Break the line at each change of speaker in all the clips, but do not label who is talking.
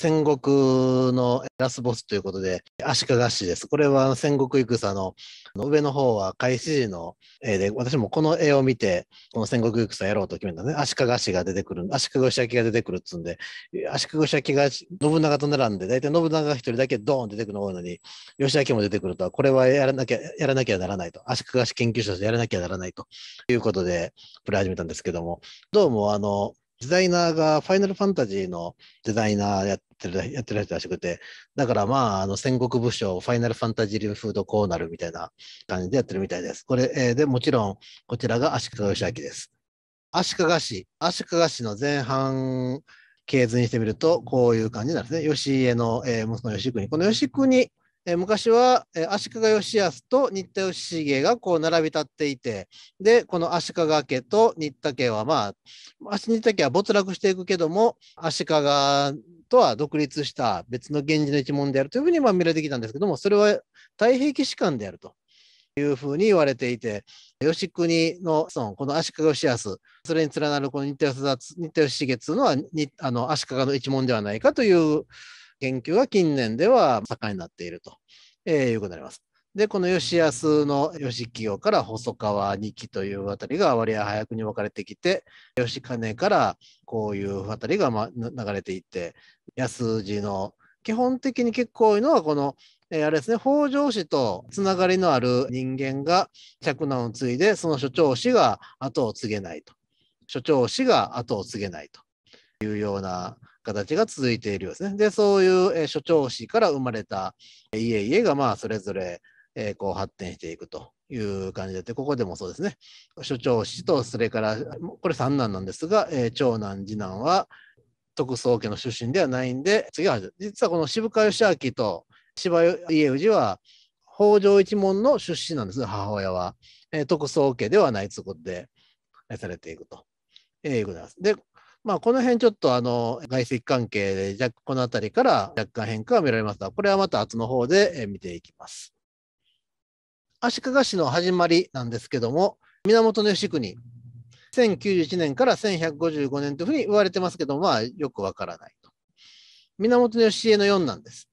戦国のラスボスということで、足利氏です。これは戦国戦の上の方は開始時の絵で、私もこの絵を見て、この戦国戦やろうと決めたね。足利氏が出てくる、足利義明が出てくるっつうんで、足利義明が信長と並んで、大体信長が一人だけドーン出てくるの多いのに、義明も出てくると、これはやらなきゃ、やらなきゃならないと。足利氏研究者としてやらなきゃならないということで、プレイ始めたんですけども、どうもあの、デザイナーがファイナルファンタジーのデザイナーやっってる、やってるらしくて、だからまあ、あの戦国武将、ファイナルファンタジー流フードこうなるみたいな感じでやってるみたいです。これ、えー、でもちろん、こちらが足利義明です。足利氏、足利氏の前半系図にしてみると、こういう感じなんですね。吉家の、えー、息子の吉国。この吉国え昔は、え足利義康と新田義重がこう並び立っていて、で、この足利家と新田家はまあ、新田家は没落していくけども、足利とは独立した別の源氏の一門であるというふうにま見られてきたんですけども、それは太平記士官であると。いうふうに言われていて、吉国の孫、この足利義康、それに連なるこの新田義重というのは、あの足利の一門ではないかという研究が近年では盛んになっていると、えー、いうことになります。で、この吉安の吉清から細川二期というあたりが割合早くに分かれてきて、吉金からこういうあたりが、ま、流れていって、安寺の基本的に結構多いのはこの、えー、あれですね、北条氏とつながりのある人間が嫡男を継いで、その所長氏が後を継げないと。所長氏が後を継げないというような形が続いているようですね。で、そういう、えー、所長市から生まれた家々が、まあ、それぞれ、えー、こう発展していくという感じで、ここでもそうですね。所長市と、それから、これ三男なんですが、えー、長男、次男は、徳宗家の出身ではないんで、次は、実はこの渋川義明と柴家氏は、北条一門の出身なんです、母親は。えー、徳宗家ではないということで、されていくと。えー、いうことです。で、まあ、この辺ちょっとあの外積関係で若この辺りから若干変化が見られますが、これはまた後の方で見ていきます。足利氏の始まりなんですけども、源義国、1091年から1155年というふうに言われてますけども、まあ、よくわからないと。源義家の四男です。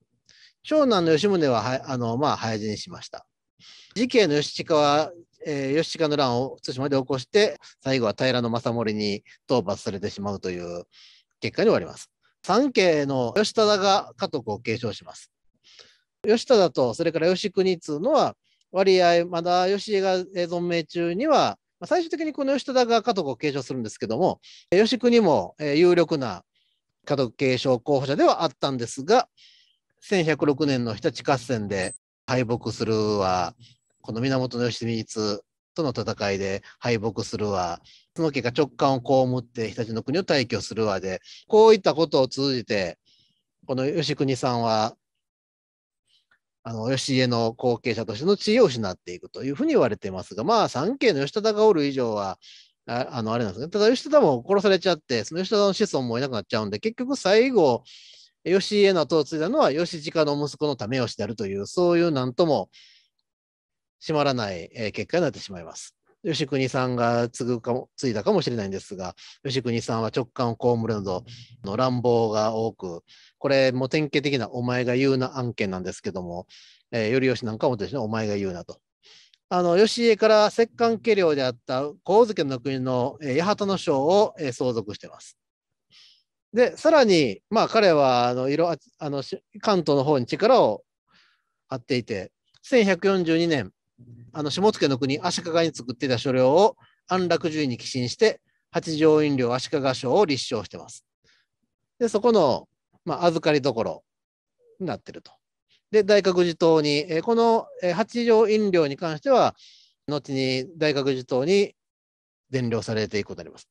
長男の吉宗ははあの、まあ、早死にしました。次兄の義親はえー、吉川の乱を対馬で起こして、最後は平将盛に討伐されてしまうという結果に終わります。三家の吉忠が家督を継承します。吉忠と、それから吉国っつうのは、割合、まだ吉家が存命中には、まあ、最終的にこの吉忠が家督を継承するんですけども、吉国も有力な家督継承候補者ではあったんですが、1106年の日立合戦で敗北するはこの源義満との戦いで敗北するわ、その結果直感を被って日立の国を退去するわで、こういったことを通じて、この吉国さんは、あの、吉家の後継者としての地位を失っていくというふうに言われていますが、まあ、三家の吉忠がおる以上は、ああの、あれなんですね。ただ、吉忠も殺されちゃって、その吉忠の子孫もいなくなっちゃうんで、結局最後、吉家の後を継いだのは、吉直の息子の為吉であるという、そういうなんとも、閉まらない結果になってしまいます。吉国さんが継ぐかも、継いだかもしれないんですが、吉国さんは直感を被るなどの乱暴が多く、これも典型的なお前が言うな案件なんですけども、えー、頼吉なんかもですね、お前が言うなと。あの、吉家から摂関家領であった神津家の国の、え八幡の将を、え相続してます。で、さらに、まあ彼は、あの、いろ、あの、関東の方に力を張っていて、1142年、あの、下野の国足利に作っていた所領を安楽寿院に寄進して、八条院領足利賞を立証してます。で、そこの、まあ、預かりどころになってると。で、大覚寺島に、えこの八条院領に関しては、後に大覚寺島に伝領されていくことになります。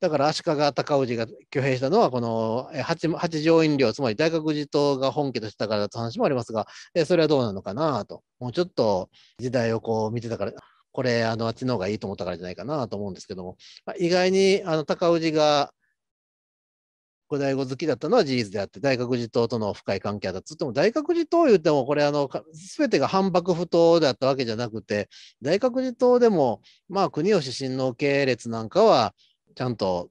だから足利尊氏が挙兵したのは、この八八条院領、つまり大学寺党が本家としてたからだと話もありますが、それはどうなのかなと、もうちょっと時代をこう見てたから、これあのあっちの方がいいと思ったからじゃないかなと思うんですけども、意外にあの氏が古代語好きだったのは事実であって、大学寺党との深い関係だっつっても、大学寺党言っても、これあの、すべてが反幕府党だったわけじゃなくて、大学寺党でも、まあ、国吉親王系列なんかは、ちゃんと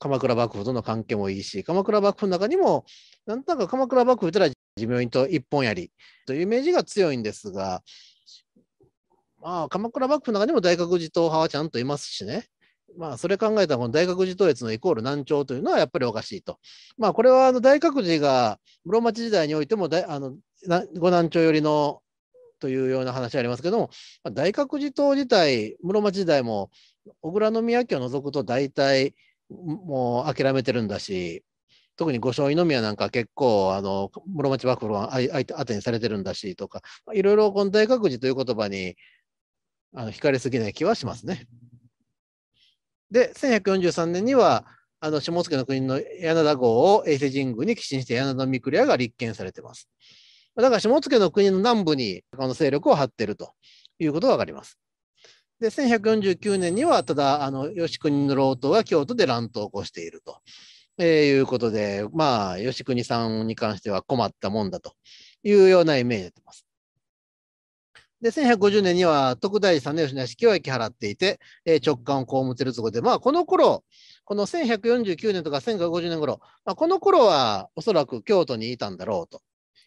鎌倉幕府との関係もいいし、鎌倉幕府の中にも、なんとなく鎌倉幕府ってのは寿命と一本やりというイメージが強いんですが、まあ、鎌倉幕府の中にも大学寺党派はちゃんといますしね。まあ、それ考えたら、この大覚寺統一のイコール難聴というのはやっぱりおかしいと。まあ、これはあの大覚寺が室町時代においてもあのご難聴寄りのというような話ありますけども、まあ、大覚寺統自体、室町時代も小倉宮家を除くと大体もう諦めてるんだし、特に御所井宮なんか結構あの室町幕府は当てにされてるんだしとか、いろいろこの大覚寺という言葉にあの惹かれすぎない気はしますね。で、1143年には、あの、下野の国の柳田郷を衛星神宮に寄進して柳田御倉が立憲されています。だから下野の国の南部にこの勢力を張っているということがわかります。で、1149年には、ただ、あの、吉国の老党が京都で乱闘を起こしていると、えー、いうことで、まあ、吉国さんに関しては困ったもんだというようなイメージになってます。で、1150年には徳大寺実吉の屋敷を焼き払っていて、えー、直感を被ってるところで、まあ、この頃、この1149年とか1150年頃、まあ、この頃はおそらく京都にいたんだろうと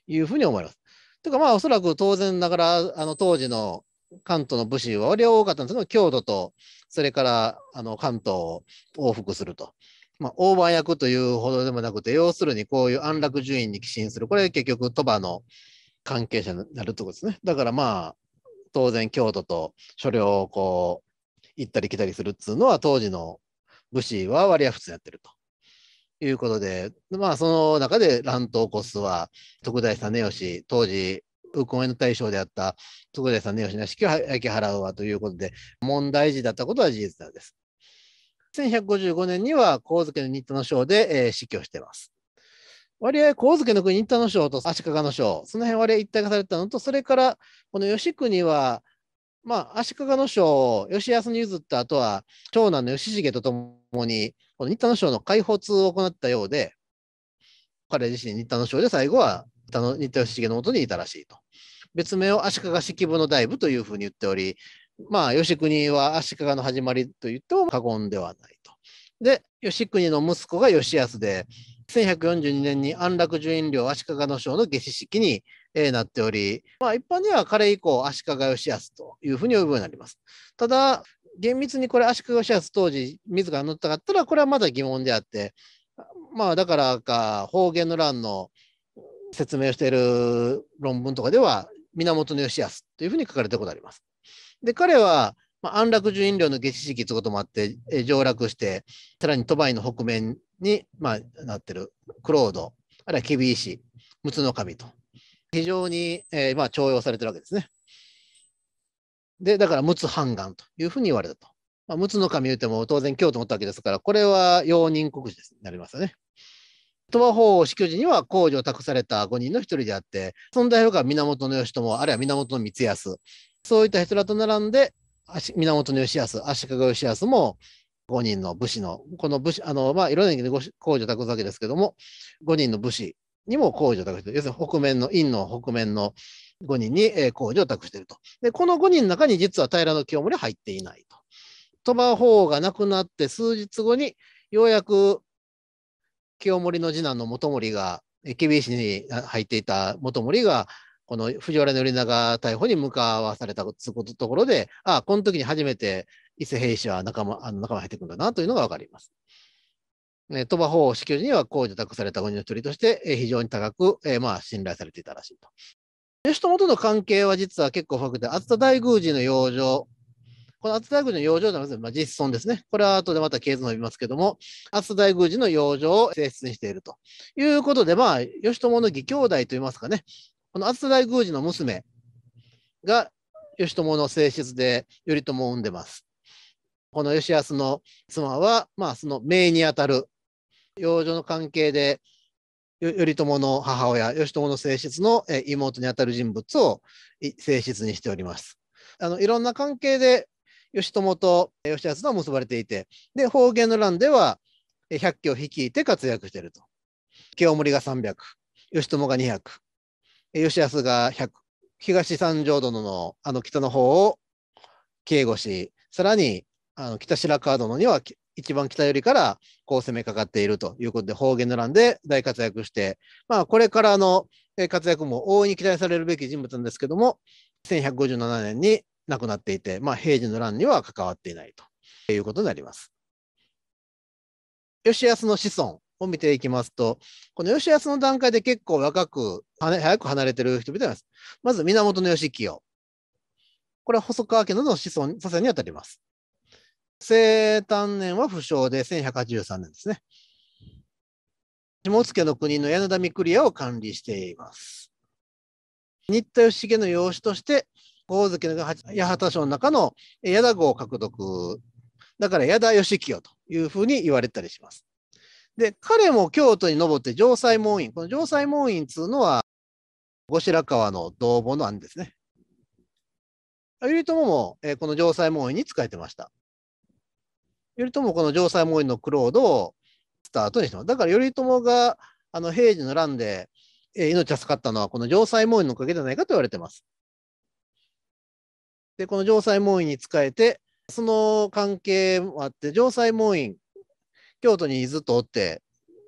いうふうに思います。というか、まあ、おそらく当然ながら、あの当時の関東の武士は割合多かったんですけど、京都と、それからあの関東を往復すると。まあ、大判役というほどでもなくて、要するにこういう安楽順位に寄進する。これ結局、鳥羽の関係者になるところですね。だからまあ、当然京都と所領をこう行ったり来たりするっつうのは当時の武士は割合普通やってると。いうことで、まあ、その中で乱闘コスは徳大実義、当時、右近衛の大将であった徳大実義の揮を焼き払うわということで、問題児だったことは事実なんです。1155年には、神津家の新田の章で、えー、死去してます。割合、神月の国、インタの省と足利の省、その辺割合一体化されたのと、それから、この吉国は、まあ、足利の省を吉安に譲った後は、長男の義重とともに、この新田の省の放通を行ったようで、彼自身新田の省で最後は新田義重のもとにいたらしいと。別名を足利式部の大部というふうに言っており、まあ、吉国は足利の始まりと言っても過言ではないと。で、吉国の息子が吉安で、1142年に安楽寿院領足利の将の下司式に、えー、なっており、まあ、一般には彼以降足利義康というふうに呼ぶようになります。ただ、厳密にこれ足利義康当時自ら乗ったかったら、これはまだ疑問であって、まあだからか方言の乱の説明をしている論文とかでは、源義康というふうに書かれたことあります。で、彼は、まあ、安楽寿院領の下司式ということもあって、上洛して、さらに鳥羽の北面に、まあ、なってるクロード、あるいは厳しい、陸奥の神と、非常に、えー、まあ、重用されてるわけですね。で、だから、陸奥半岸というふうに言われたと。まあ、陸奥の神言うても当然京都持ったわけですから、これは容認国主になりますよね。鳥羽法死去時には工事を託された5人の一人であって、の代表が源義朝、あるいは源光康、そういった人らと並んで、源義康、足利義康も5人の武士の、この武士、あの、まあ、いろんな意味で工女託すわけですけども、5人の武士にも工女託してる。要するに北面の、院の北面の5人に工女託していると。で、この5人の中に実は平清盛は入っていないと。鳥羽法が亡くなって数日後に、ようやく清盛の次男の元盛が、厳しに入っていた元盛が、この藤原頼長逮捕に向かわされたところで、ああ、この時に初めて伊勢兵士は仲間、あの仲間入ってくるんだなというのがわかります。ね、鳥羽法師教時には皇女託された鬼の一人として、えー、非常に高く、えー、まあ、信頼されていたらしいと。義朝との関係は実は結構深くて、熱田大宮司の養生、この熱田大宮寺の養生じゃなくて、まあ、実存ですね。これは後でまた経図伸びますけども、熱田大宮司の養生を性質にしているということで、まあ、義朝の義兄弟といいますかね、この熱田大宮司の娘が義朝の性質で頼朝を産んでます。この吉安の妻は、まあ、その姪にあたる養女の関係で頼朝の母親義朝の正室の妹にあたる人物を正室にしております。あのいろんな関係で義朝と義安は結ばれていてで方言の乱では百鬼を率いて活躍していると。清盛が300義朝が200義安が100東三条殿のあの北の方を警護しさらにあの北白川殿には一番北寄りからこう攻めかかっているということで方言の乱で大活躍して、まあ、これからの活躍も大いに期待されるべき人物なんですけども1157年に亡くなっていて、まあ、平治の乱には関わっていないということになります。吉安の子孫を見ていきますと、この吉安の段階で結構若く、早く離れてる人々います。まず源義清。これは細川家の子孫、祖先にあたります。生誕年は不詳で1183年ですね。下野の国の柳田御栗を管理しています。新田義重の養子として、大関の八幡省の中の矢田号を獲得。だから矢田義清というふうに言われたりします。で、彼も京都に登って城西門院。この城西門院っていうのは、後白河の同母の案ですね。頼朝も、えこの城西門院に仕えてました。頼朝この城西門院のクロードをスタートにしてます。だから頼朝があの平治の乱で、命を命助かったのはこの城西門院のおかげじゃないかと言われてます。で、この城西門院に仕えて、その関係もあって、城西門院、京都にずっとおって、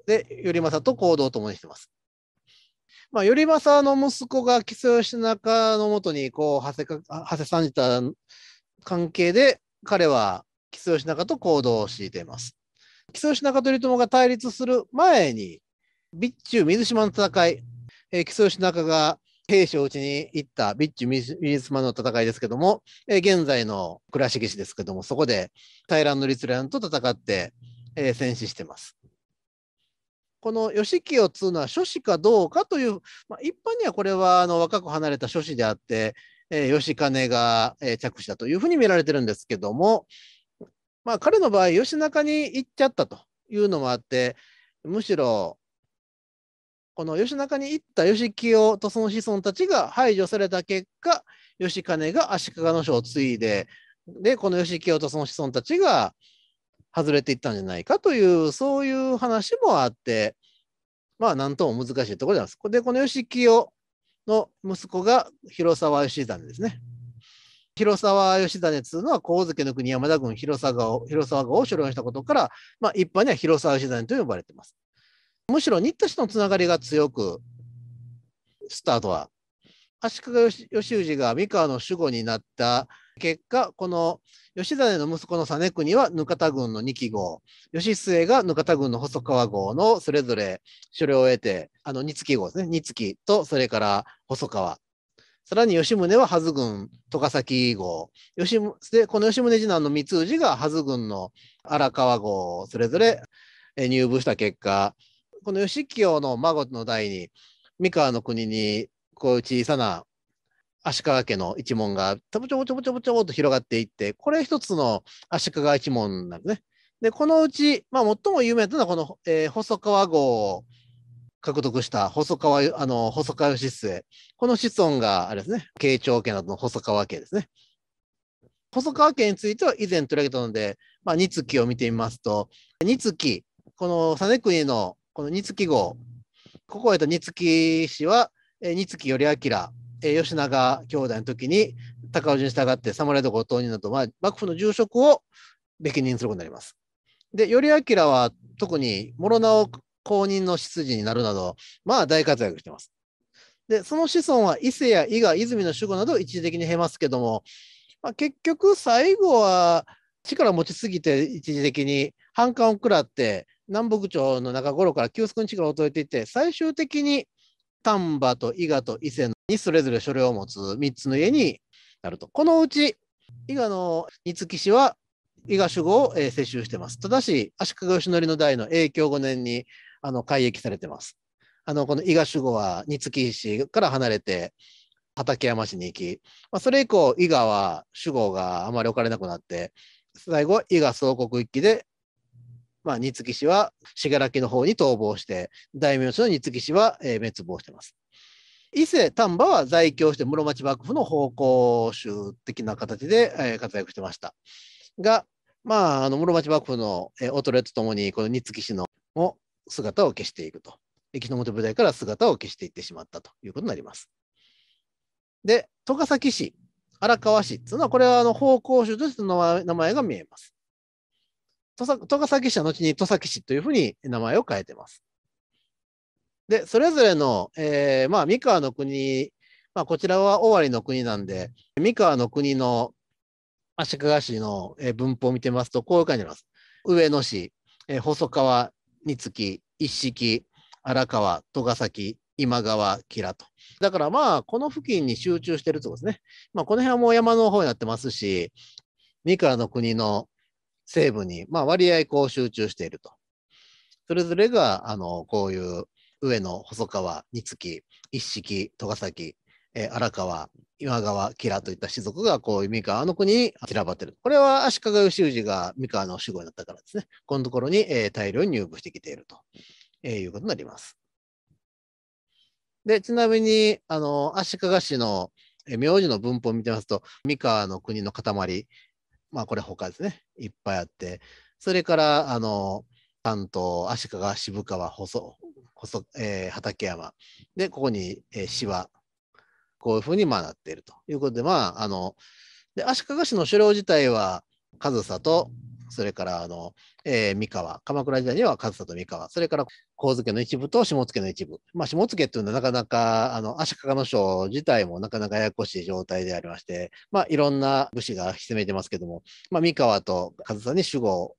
で、頼政と行動を共にしてます。まあ、頼政の息子が木曽義仲のもとにこう、はせか、はせさんじた関係で、彼は木曽義仲と行動を敷いています。木曽義仲と頼朝が対立する前に、備中水島の戦い、えー、木曽義仲が兵士を討ちに行った備中水島の戦いですけども、えー、現在の倉敷市ですけども、そこで平の立蘭と戦って、えー、戦死してます。この義清というのは諸子かどうかという、まあ、一般にはこれはあの若く離れた諸子であって、えー、義兼が、えー、着手だというふうに見られてるんですけども、まあ、彼の場合、吉中に行っちゃったというのもあって、むしろ、この吉中に行った吉清とその子孫たちが排除された結果、吉金が足利の書を継いで、で、この吉清とその子孫たちが外れていったんじゃないかという、そういう話もあって、まあ、なんとも難しいところなんです。で、この吉清の息子が広沢義真ですね。広沢義とつうのは、神月の国山田郡広沢を広沢川を所領したことから、まあ、一般には広沢義実と呼ばれています。むしろ新田氏のつながりが強く、スタートは、足利義氏が三河の守護になった結果、この義実の息子の実国はぬかた軍の2期号、義末がぬかた軍の細川号のそれぞれ所領を得て、あの二月号ですね、二月とそれから細川さらに吉宗は初津軍、戸崎号。吉で、この吉宗次男の三氏が初津軍の荒川号をそれぞれ入部した結果、この吉清の孫の代に、三河の国に、こういう小さな足利家の一門が、ちょぼちょぼちょぼちょぼちょぼと広がっていって、これ一つの足利一門なんですね。で、このうち、まあ、最も有名なのは、この、えー、細川号獲得した細川、あの、細川義末。この子孫が、あれですね、慶長家などの細川家ですね。細川家については以前取り上げたので、まあ、二月を見てみますと、二月、この実国のこの二月号、ここへと二月氏は、二月頼明、吉永兄弟の時に高氏に従って侍所当人など、まあ、幕府の住職を歴任することになります。で、頼明は特に諸直公認の執事になるなど、まあ大活躍してます。で、その子孫は伊勢や伊賀、泉の守護など一時的に減ますけども、まあ、結局最後は力持ちすぎて一時的に反感を食らって、南北朝の中頃から急速に力を衰えていって、最終的に丹波と伊賀と伊勢にそれぞれ所領を持つ3つの家になると。このうち、伊賀の三木氏は伊賀守護を、えー、接収してます。ただし、足利義則の代の影響5年にあの改易されてます。あのこの伊賀守護は二月市から離れて畠山市に行き、まあ、それ以降伊賀は守護があまり置かれなくなって最後伊賀総国一揆で、まあ、二月市は信楽の方に逃亡して大名所の二月市は、えー、滅亡してます。伊勢丹波は在京して室町幕府の奉公衆的な形で、えー、活躍してました。が、まあ、あの室町幕府の、えー、衰えとともにこの二月氏のも姿を消していくと。駅の表舞台から姿を消していってしまったということになります。で、十ヶ崎市、荒川市というのは、これはあの方向種としての名前が見えます。十ヶ崎市は後に戸崎市というふうに名前を変えてます。で、それぞれの、えー、まあ、三河の国、まあ、こちらは尾張の国なんで、三河の国の足利市の文法を見てますと、こういう感じます。上野市、え細川、につき一式荒川戸ヶ崎今川吉良と。だからまあ、この付近に集中してるってことですね。まあ、この辺はもう山の方になってますし、三河の国の西部に、まあ、割合こう集中していると。それぞれが、あの、こういう上野、細川、につき、一式、戸ヶ崎、え荒川、今川吉といった士族がこう三河の国に散らばってる。これは足利義氏が三河の守護になったからですね。このところに、えー、大量に入部してきていると、えいうことになります。で、ちなみに、あの、足利氏の名字の文法を見てますと、三河の国の塊、まあこれ他ですね、いっぱいあって、それから、あの、関東、足利、渋川、細、細えー、畠山。で、ここに、えー、芝、こういうふうにまあなっているということで、まあ、あの、で、足利氏の所領自体は、上総と、それからあの、えー、三河、鎌倉時代には上総と三河、それから神津家の一部と下野の一部。まあ、下野家っていうのはなかなか、あの、足利の将自体もなかなかややこしい状態でありまして、まあ、いろんな武士がひしめいてますけども、まあ、三河と上総に守護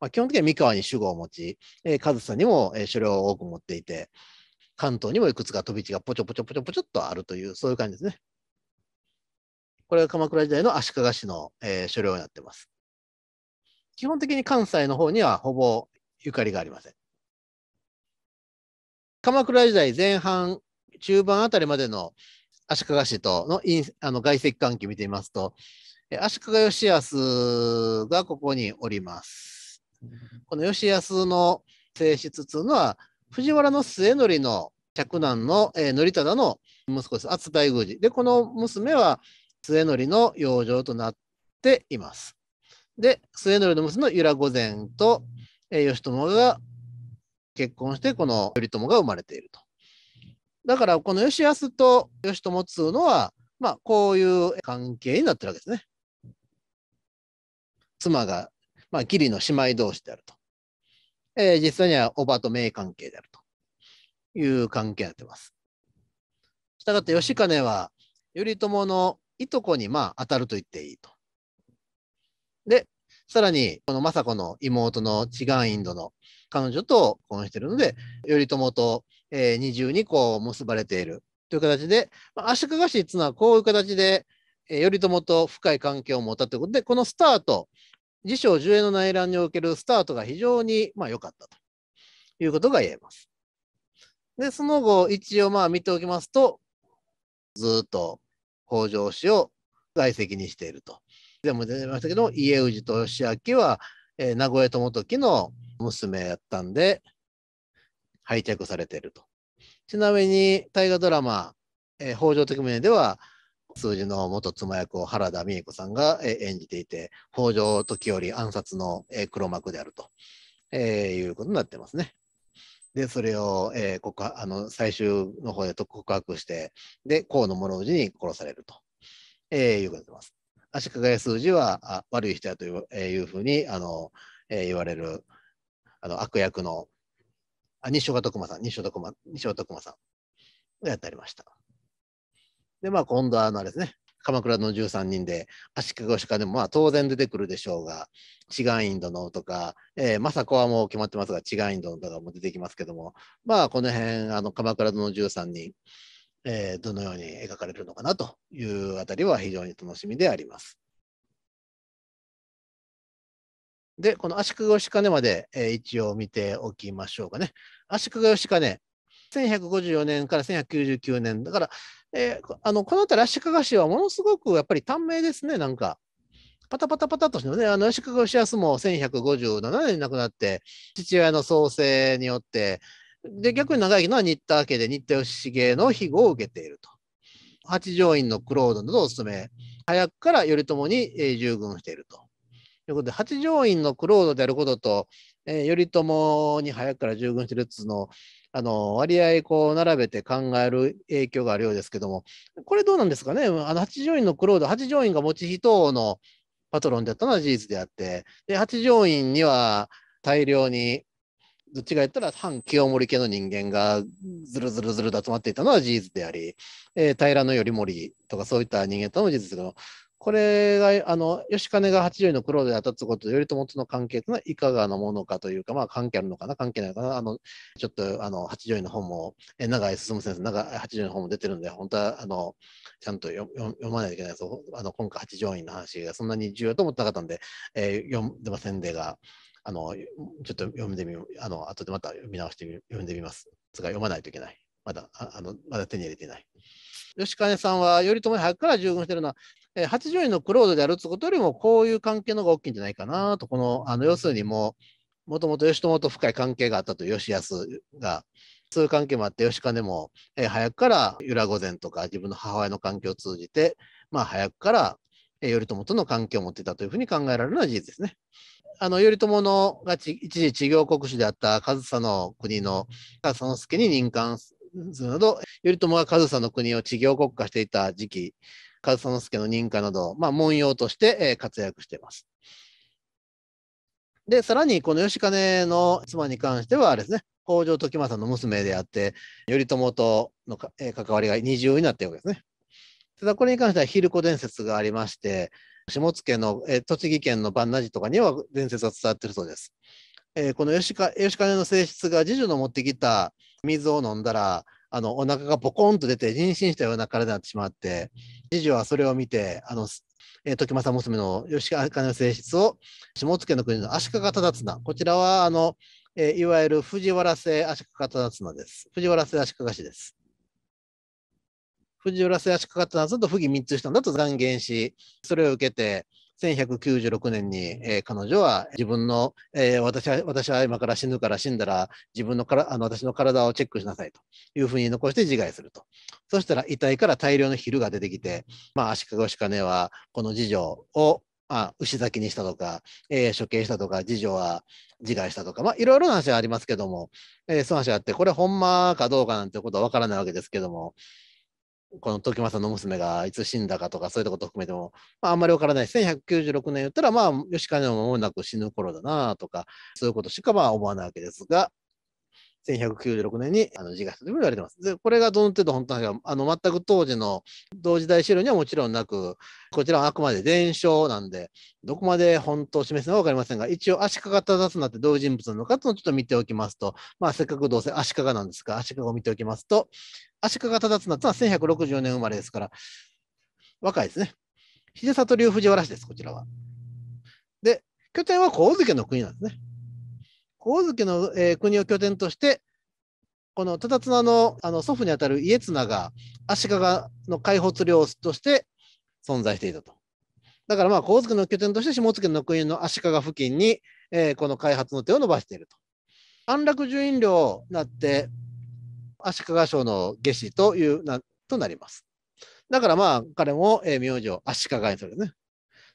まあ、基本的には三河に守護を持ち、えー、上総にも、えー、所領を多く持っていて、関東にもいくつか飛び地がぽちょぽちょぽちょぽちょっとあるという、そういう感じですね。これが鎌倉時代の足利市の、えー、所領になってます。基本的に関西の方にはほぼゆかりがありません。鎌倉時代前半、中盤あたりまでの足利氏とのあの外籍関係見てみますと、足利義康がここにおります。この義康の性質というのは、藤原の末則の嫡男の、えー、則忠の息子です。厚大宮司。で、この娘は末則の養生となっています。で、末則の娘の由良御前と、えー、義朝が結婚して、この頼朝が生まれていると。だから、この義康と義朝っつうのは、まあ、こういう関係になってるわけですね。妻が、まあ、義理の姉妹同士であると。えー、実際にはおばと名関係であるという関係になってます。したがって義兼は頼朝のいとこにまあ当たると言っていいと。で、さらにこの政子の妹の違うインドの彼女と婚してるので、頼朝と、えー、二重にこう結ばれているという形で、まあ、足利氏っていうのはこういう形で、えー、頼朝と深い関係を持ったということで、このスタート、辞書10円の内乱におけるスタートが非常にまあ良かったということが言えます。で、その後、一応まあ見ておきますと、ずっと北条氏を外籍にしていると。でも出てましたけど、家氏と義明は、えー、名古屋友時の娘やったんで、拝着されていると。ちなみに、大河ドラマ、えー、北条時宗では、数字の元妻役を原田美恵子さんが演じていて、北条時折暗殺の黒幕であると、えー、いうことになってますね。で、それを、えー、告あの最終の方で告白して、で、河野諸氏に殺されると、えー、いうことになってます。足利数字はあ悪い人やという,、えー、いうふうにあの、えー、言われるあの悪役のあ西岡徳馬さん、西岡徳馬さんがやってありました。で、まあ、今度はあのあれですね、鎌倉の13人で、足利義でもまあ当然出てくるでしょうが、インド殿とか、えー、政子はもう決まってますが、インド殿とかも出てきますけども、まあ、この辺、あの鎌倉殿13人、えー、どのように描かれるのかなというあたりは非常に楽しみであります。で、この足利義兼まで、えー、一応見ておきましょうかね。足利義兼、1154年から1199年だから、えー、あのこの辺り足利氏はものすごくやっぱり短命ですねなんか。パタパタパタとしてね、あの、吉川義康も1157年に亡くなって、父親の創生によって、で、逆に長生きのは新田家で新田義重の庇護を受けていると。八条院のクロ九郎殿とお勤め、早くから頼朝に、従軍していると。ということで、八条院のクロードであることと、えー、頼朝に早くから従軍してるっつうのあの割合こう並べて考える影響があるようですけども、これどうなんですかね、あの八条院のクロード、八条院が持ち人のパトロンであったのは事実であって、で八条院には大量に、どっちが言ったら反清盛家の人間がずるずるずると集まっていたのは事実であり、えー、平頼盛とかそういった人間との事実の、これが、あの、吉金が八条の黒で当たつことと頼朝との関係というのはいかがなものかというか、まあ関係あるのかな、関係ないのかな、あの、ちょっと、あの、八条の本も、え長井進先生、長八条の本も出てるんで、本当は、あの、ちゃんと読まないといけないです。あの、今回八条院の話がそんなに重要と思ったったんで、えー、読んでませんでが、あの、ちょっと読んでみ、あの、後でまた読み直して読んでみます。つか読まないといけない。まだ、あの、まだ手に入れてない。吉金さんは頼朝に早くから従軍してるのは、えー、80のクロードであるってことよりも、こういう関係の方が大きいんじゃないかなと、この、あの要するにもう、もともと義朝と深い関係があったと、義安が。そういう関係もあって、吉金も、えー、早くから由良御前とか自分の母親の関係を通じて、まあ、早くから、えー、頼朝との関係を持っていたというふうに考えられるのは事実ですね。あの頼朝のが一時治療国主であった上総の国の上総介に任官図など、頼朝が上総の国を治業国化していた時期、上総介の認可など、まあ、文様として活躍しています。で、さらにこの義金の妻に関してはですね、北条時政の娘であって、頼朝とのえ関わりが二重になっているわけですね。ただこれに関しては昼子伝説がありまして、下野の、え栃木県の万那寺とかには伝説が伝わっているそうです。えー、この吉金の性質が次女の持ってきた水を飲んだら、あの、お腹がポコンと出て、妊娠したような体になってしまって、次女はそれを見て、あの、えー、時政娘の吉川茜の性質を、下野の国の足利忠綱、こちらは、あの、えー、いわゆる藤原姓足利忠綱です。藤原姓足利氏です。藤原氏足利忠綱と不義三つんだと断言し、それを受けて、1196年に、えー、彼女は自分の、えー、私は、私は今から死ぬから死んだら自分のからあの私の体をチェックしなさいというふうに残して自害すると。そしたら遺体から大量の昼が出てきて、まあ、足利義兼はこの次女をあ牛崎にしたとか、えー、処刑したとか、次女は自害したとか、まあ、いろいろな話はありますけども、えー、その話があって、これ、ほんまかどうかなんてことはわからないわけですけども、この時政の娘がいつ死んだかとかそういったこと含めても、まあ、あんまりわからない1 196年言ったら、まあ、吉金も間もなく死ぬ頃だなとか、そういうことしかまあ思わないわけですが、1196年にあの自害したと言われてます。で、これがどの程度本当なのか、あの、全く当時の同時代資料にはもちろんなく、こちらはあくまで伝承なんで、どこまで本当を示すのかわかりませんが、一応足利忠綱ってどういう人物なのかとちょっと見ておきますと、まあ、せっかくどうせ足利なんですが、足利を見ておきますと、足利忠綱ってのは1164年生まれですから、若いですね。秀里流藤原氏です、こちらは。で、拠点は神津家の国なんですね。神津家の、えー、国を拠点として、この忠綱のあの祖父にあたる家綱が足利の開発領として存在していたと。だからまあ、神津家の拠点として下津家の国の足利付近に、えー、この開発の手を伸ばしていると。安楽寿院領になって、足利賞の下司というな、となります。だからまあ、彼も、え名字を足利にするね。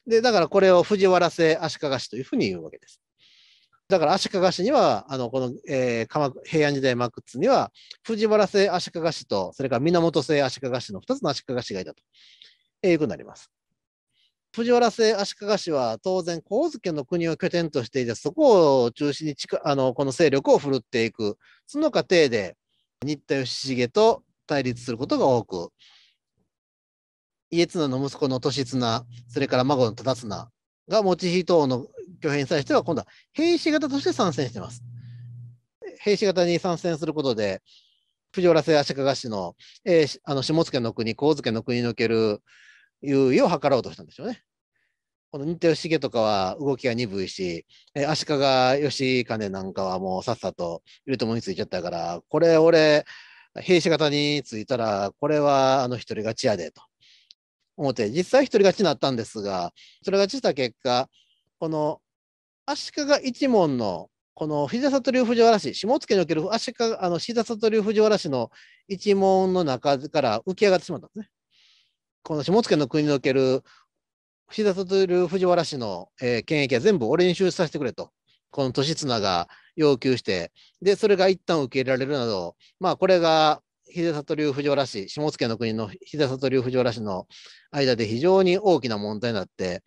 で、だからこれを藤原姓足利氏というふうに言うわけです。だから足利氏には、あの、この、えー、平安時代幕末には、藤原姓足利氏と、それから源姓足利氏の2つの足利氏がいたと、えー、いうことになります。藤原姓足利氏は当然、上野の国を拠点としていて、そこを中心にあのこの勢力を振るっていく。その過程で、新田義重と対立することが多く、家綱の息子の利綱、それから孫の忠綱が持ち火等の挙兵に際しては、今度は兵士型として参戦してます。兵士型に参戦することで、藤原氏足利氏の,、えー、あの下野の国、神津の国における優位を図ろうとしたんでしょうね。この新田義家とかは動きが鈍いし、え足利義兼なんかはもうさっさと頼朝についちゃったから、これ俺、兵士方についたら、これはあの一人勝ちやでと思って、実際一人勝ちになったんですが、それ勝ちした結果、この足利一門のこの藤田里流藤原氏、下野における足利、あの、藤田里流藤原氏の一門の中から浮き上がってしまったんですね。この下野の国における岸田悟藤原氏の、えー、権益は全部俺に収出させてくれと、この利綱が要求して、で、それが一旦受け入れられるなど、まあ、これが秀里流藤原氏、下野の国の秀里流藤原氏の間で非常に大きな問題になって、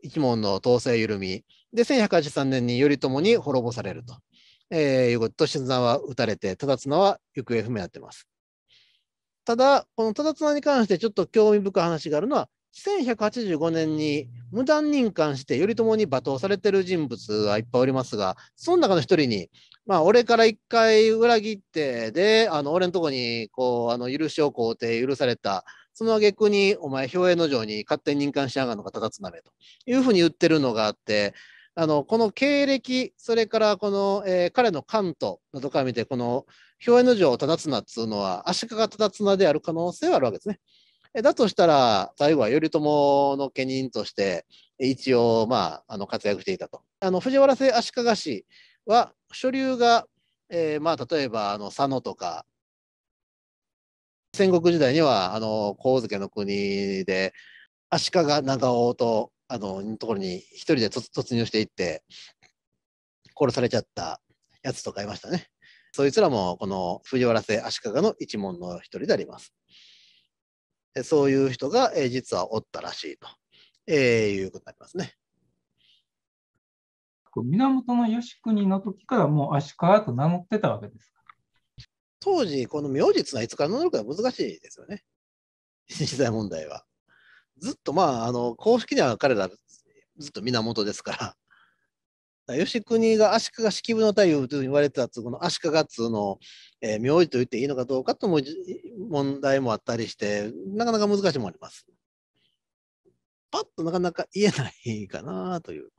一門の統制緩み、で、1183年に頼朝に滅ぼされると、えー、いうこと年綱は撃たれて、忠綱は行方不明になっています。ただ、この忠綱に関してちょっと興味深い話があるのは、1185年に無断任官して頼朝に罵倒されてる人物がいっぱいおりますが、その中の一人に、まあ、俺から一回裏切って、で、あの、俺のとこに、こう、あの、許しをこうて許された、その逆に、お前、兵衛の城に勝手に任官しやがるのが忠つなめというふうに言ってるのがあって、あの、この経歴、それからこの、えー、彼の関東などから見て、この、兵衛の城忠綱っつうのは、足利忠綱である可能性はあるわけですね。だとしたら、最後は頼朝の家人として、一応、まあ、あの活躍していたと。あの藤原氏足利氏は、所流が、えー、まあ、例えばあの佐野とか、戦国時代には、あの神津家の国で、足利長尾と、あのところに一人で突入していって、殺されちゃったやつとかいましたね。そいつらも、この藤原氏足利の一門の一人であります。そういう人が、え実はおったらしいと、えいうことになりますね。
源義国の時からもう足利と名乗ってたわけですか
当時、この名実はいつから名乗るか難しいですよね。時 代問題は。ずっとまあ、あの、公式には彼らずっと源ですから、吉国が足利式部の太夫というふうに言われてたこの足利っつの、えー、名字と言っていいのかどうかとも問題もあったりしてなかなか難しいもあります。パッとなかなか言えないかなという。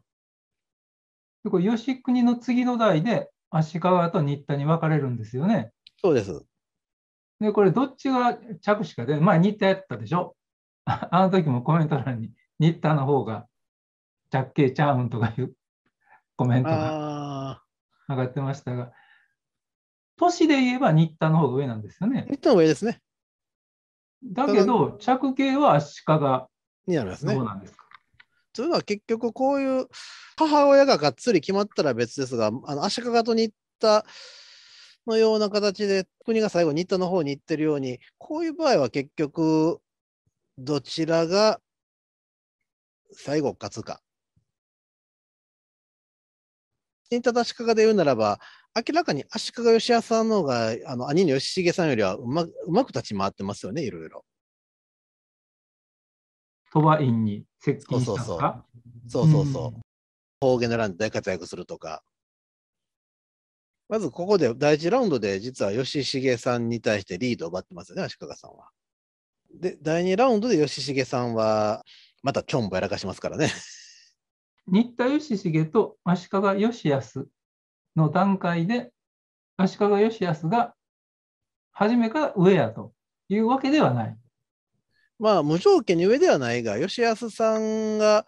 これ吉国
の次の代で足利と新田に分かれるんですよね。そうです。でこれどっちが着手かで、まあ、新田やったでしょ。あの時もコメント欄に新田の方が着景ちゃうんとか言うコメントが上がってましたが、都市で言えば新田の方が上なんですよね。新
田の上ですね。
だけど、着系は足利
になりますね。そうなんですか。というのは結局こういう母親ががっつり決まったら別ですが、あの足利と新田のような形で国が最後新田の方に行ってるように、こういう場合は結局どちらが最後勝つか真正足利で言うならば、明らかに足利義康さんの方が、あの兄の義重さんよりはうまうまく立ち回ってますよね、いろいろ。
鳥羽院に
接近したそうそうそうそう。方言の乱で大活躍するとか。まずここで第1ラウンドで実は義重さんに対してリードを奪ってますよね、足利さんは。で、第2ラウンドで義重さんはまたチョンボやらかしますからね。
新田義重と足利義康の段階で足利義康が初めから上やというわけではない。
まあ無条件に上ではないが義康さんが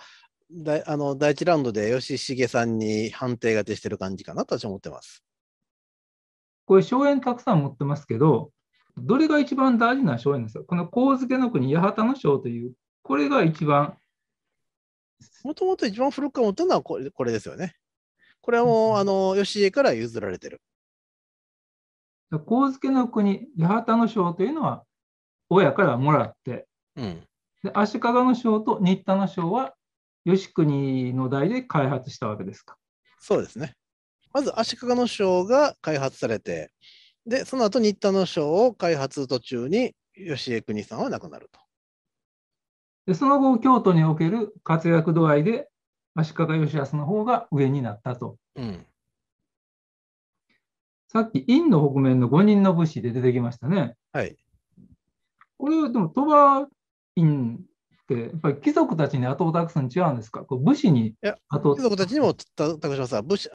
だあの第一ラウンドで吉重さんに判定が出してる感じかなと私は思ってます。
これ荘園たくさん持ってますけどどれが一番大事な荘園ですかこの神漬の国八幡の荘というこれが一番
もともと一番古く持ったのはこれこれですよね。これはもう、あの、吉江から譲られてる。
上野国、八幡の章というのは、
親からもらって、うん、
で足利の章と新
田の章は、吉国の代で開発したわけですか。そうですね。まず足利の章が開発されて、で、その後新田の章を開発途中に、吉江国さんは亡くなると。でその後、京都に
おける活躍度合いで足利義康の方が上になったと。うん、さっき、院の北面の5人の武士で出てきましたね。はい、これ、でも鳥羽院って、やっぱり貴族た
ちに後を託すの違うんですかこう武士に後を貴族たちにも託します武士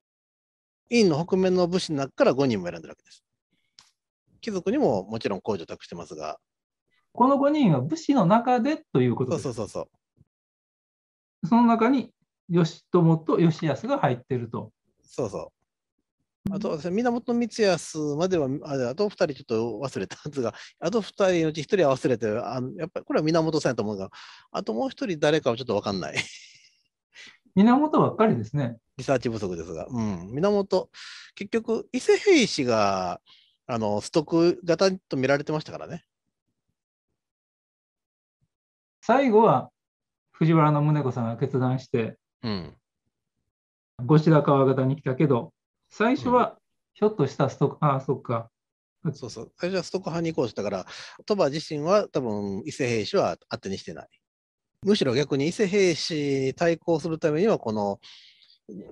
院の北面の武士の中から5人も選んでるわけです。貴族にももちろん控除託してますが、この5人は武士の中でということです。そうそうそうそ
うその中に義朝と義康が入ってると。そうそ
う。あと、源光康までは、あと2人ちょっと忘れたはずが、あと2人のうち1人は忘れて、あやっぱりこれは源さんやと思うが、あともう1人誰かはちょっと分かんない。源ばっかりですね。リサーチ不足ですが、うん、源、結局、伊勢平氏があのストック型と見られてましたからね。最後は藤
原宗子さんが決断して、うん、後白河方に来たけど、
最初はひょっとしたストック、うん、ああ、そっか。そうそう、最初はストック派に移行したから、鳥羽自身は多分伊勢兵士は当てにしてない。むしろ逆に伊勢兵士に対抗するためには、この、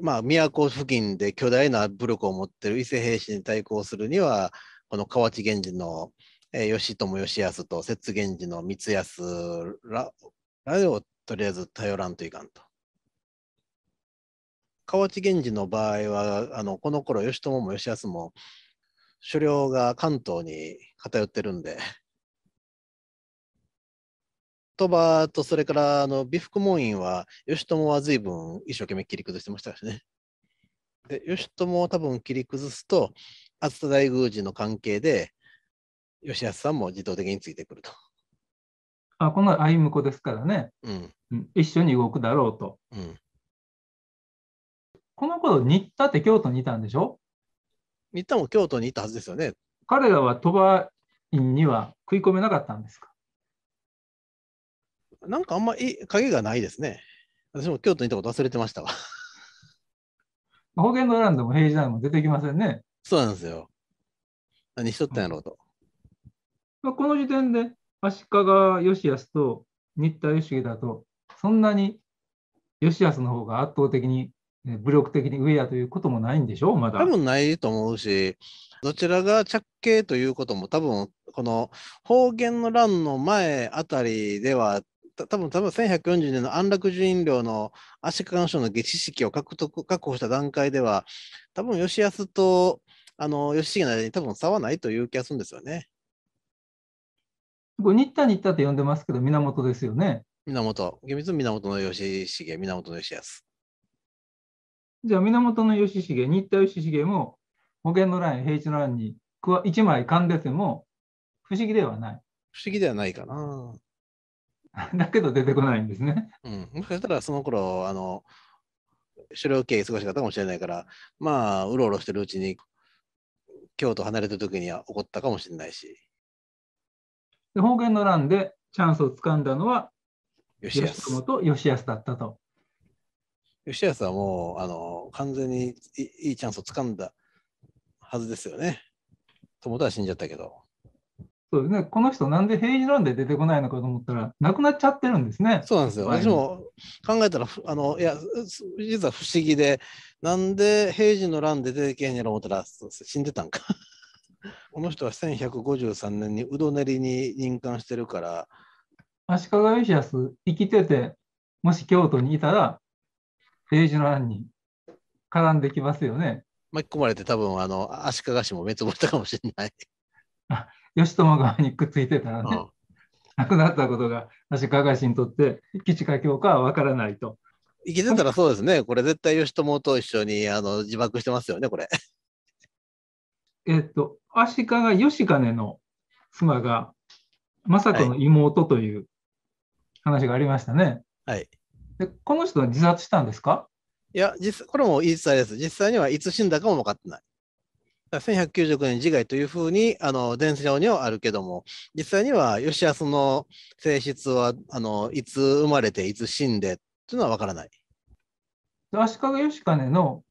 まあ、都付近で巨大な武力を持っている伊勢兵士に対抗するには、この河内源氏のえー、義朝義康と摂源氏の光康ららをとりあえず頼らんといかんと。河内源氏の場合はあのこの頃義朝も義康も所領が関東に偏ってるんで鳥羽とそれからあの美福門院は義朝は随分一生懸命切り崩してましたしね。で義朝を多分切り崩すと熱田大宮司の関係で吉安さんも自動的についてくると。
あこの歩子ですからね、うん、一緒に動くだろうと。うん、この頃新田って京都にいたんでしょ新田も京都にいたはずですよね。彼らは鳥羽院には食い込めなかったんですかなんかあんまり影がない
ですね。私も京都にいたこと忘れてましたわ。
保険のランドも平時代も出てきませんね。
そうなんですよ。何しとったんやろうと。
まあ、この時点で足利義康と新田義家だと、そんなに義康の方が圧倒的に武力的に上やということもないんでしょう、まだ。多分
ないと思うし、どちらが着刑ということも、多分この方言の乱の前あたりでは、多分多分1140年の安楽寺院領の足利省の下知識を獲得確保した段階では、多分義康とあの義重の間に多分差はないという気がするんですよね。
これ新田新田って呼んでますけど、源ですよね。
源、厳密に源義重、源義康。じゃあ、源義重、新田
義重も、保険のライン、平地のラインに一枚噛んでても、不思議ではない。不思議ではないかな。だけど出てこないんですね。
うん、もしかしたらその頃あの狩猟系忙しかったかもしれないから、まあ、うろうろしてるうちに、京都離れた時には起こったかもしれないし。
で方言の乱でチャンスをつかんだのは
吉安と
吉安だったと。
吉安はもうあの完全にいいチャンスをつかんだはずですよね。友達は死んじゃったけど。
そうですね、この人、なんで平治乱で出てこないのかと思ったら、なくなっちゃってるんですね。そう
なんですよ。私も考えたら、あのいや、実は不思議で、なんで平時の乱で出てけんやろ思ったら、死んでたんか。この人は1153年にうどねりに任官してるから。
足利義康、生きてて、もし京都にいたら、政治の案に絡んできますよね。
巻き込まれて、多分あの足利氏も滅亡したかもしれない。
あ義朝側にくっついてたらね、うん、亡くなったことが足利氏にとって、吉川教かは
分からないと。生きてたらそうですね、これ絶対義朝と一緒にあの自爆してますよね、これ。
えっと、足利義兼の妻が政子の妹という話がありましたね。はい。でこの人は自殺したんですか
いや、実これも言い伝えです。実際にはいつ死んだかも分かってない。1199年自害というふうにあの伝承にはあるけども、実際には吉安の性質はあのいつ生まれていつ死んでというのは分からない。
足利義兼の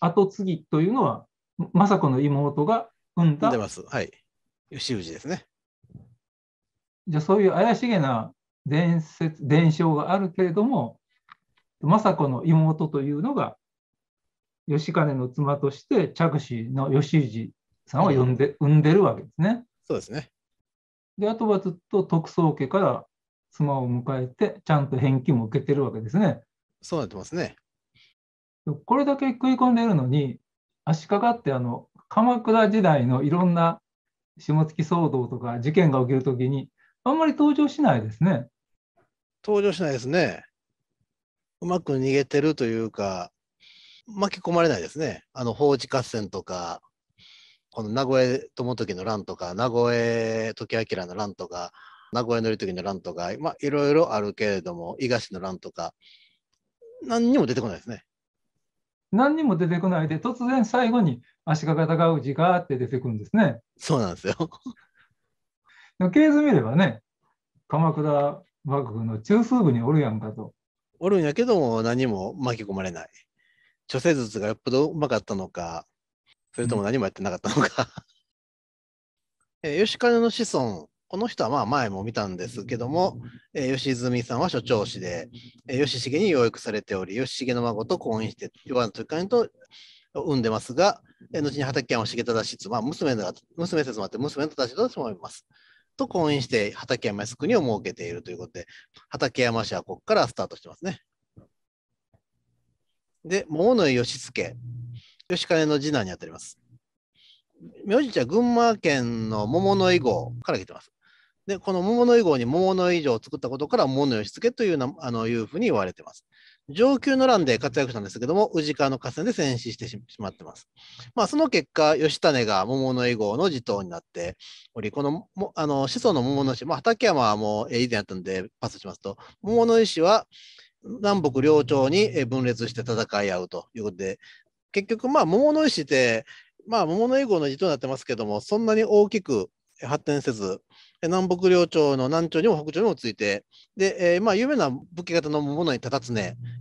後継ぎというのは政子の妹が産んだ。産んでます。はい。吉氏ですね。じゃあそういう怪しげな伝説、伝承があるけれども、政子の妹というのが、義金の妻として着手の義氏さんを呼んで、うん、産んでるわけですね。そうですね。で、あとはずっと徳宗家から妻を迎えて、ちゃんと返金も受けてるわけですね。そうなってますね。これだけ食い込んでるのに、足利ってあの鎌倉時代のいろんな下月騒動とか
事件が起きるときに、あんまり登場しないですね。登場しないですね。うまく逃げてるというか、巻き込まれないですね。あの、法事合戦とか、この名古屋智時の乱とか、名古屋時明の乱とか、名古屋のり時の乱とか、まあ、いろいろあるけれども、伊賀市の乱とか、何にも出てこないですね。
何にも出てこないで、突然最後に足利尊氏がって出てくるんですね。そうなんですよ。ース見ればね、鎌倉幕府の中枢部におるやんかと。
おるんやけども、何も巻き込まれない。諸説術がよっぽどうまかったのか、それとも何もやってなかったのか。うん、え吉金の子孫この人はまあ前も見たんですけども、えー、吉住さんは所長氏で、えー、吉重に養育されており、吉重の孫と婚姻して、弱の時間と産んでますが、えー、後に畠山重忠氏妻、娘の娘説もあって、娘の忠氏と思います。と婚姻して、畠山靖国を設けているということで、畠山氏はここからスタートしてますね。で、桃野義助、吉金の次男にあたります。名字は群馬県の桃の井号から来てます。で、この桃の以後に桃の井城を作ったことから桃の義経というなあのいうふうに言われています。上級の乱で活躍したんですけども、宇治川の河川で戦死してしまってます。まあ、その結果、義種が桃の以後の地頭になっており、このもあの子孫の桃の石、まあ、畠山はもう以前やったんでパスしますと、桃の石は南北両朝に分裂して戦い合うということで、結局、まあ、桃の石って、まあ、桃の以後の地頭になってますけども、そんなに大きく発展せず、南北領朝の南朝にも北朝にもついて、で、えー、まあ、有名な武器型のものに忠常、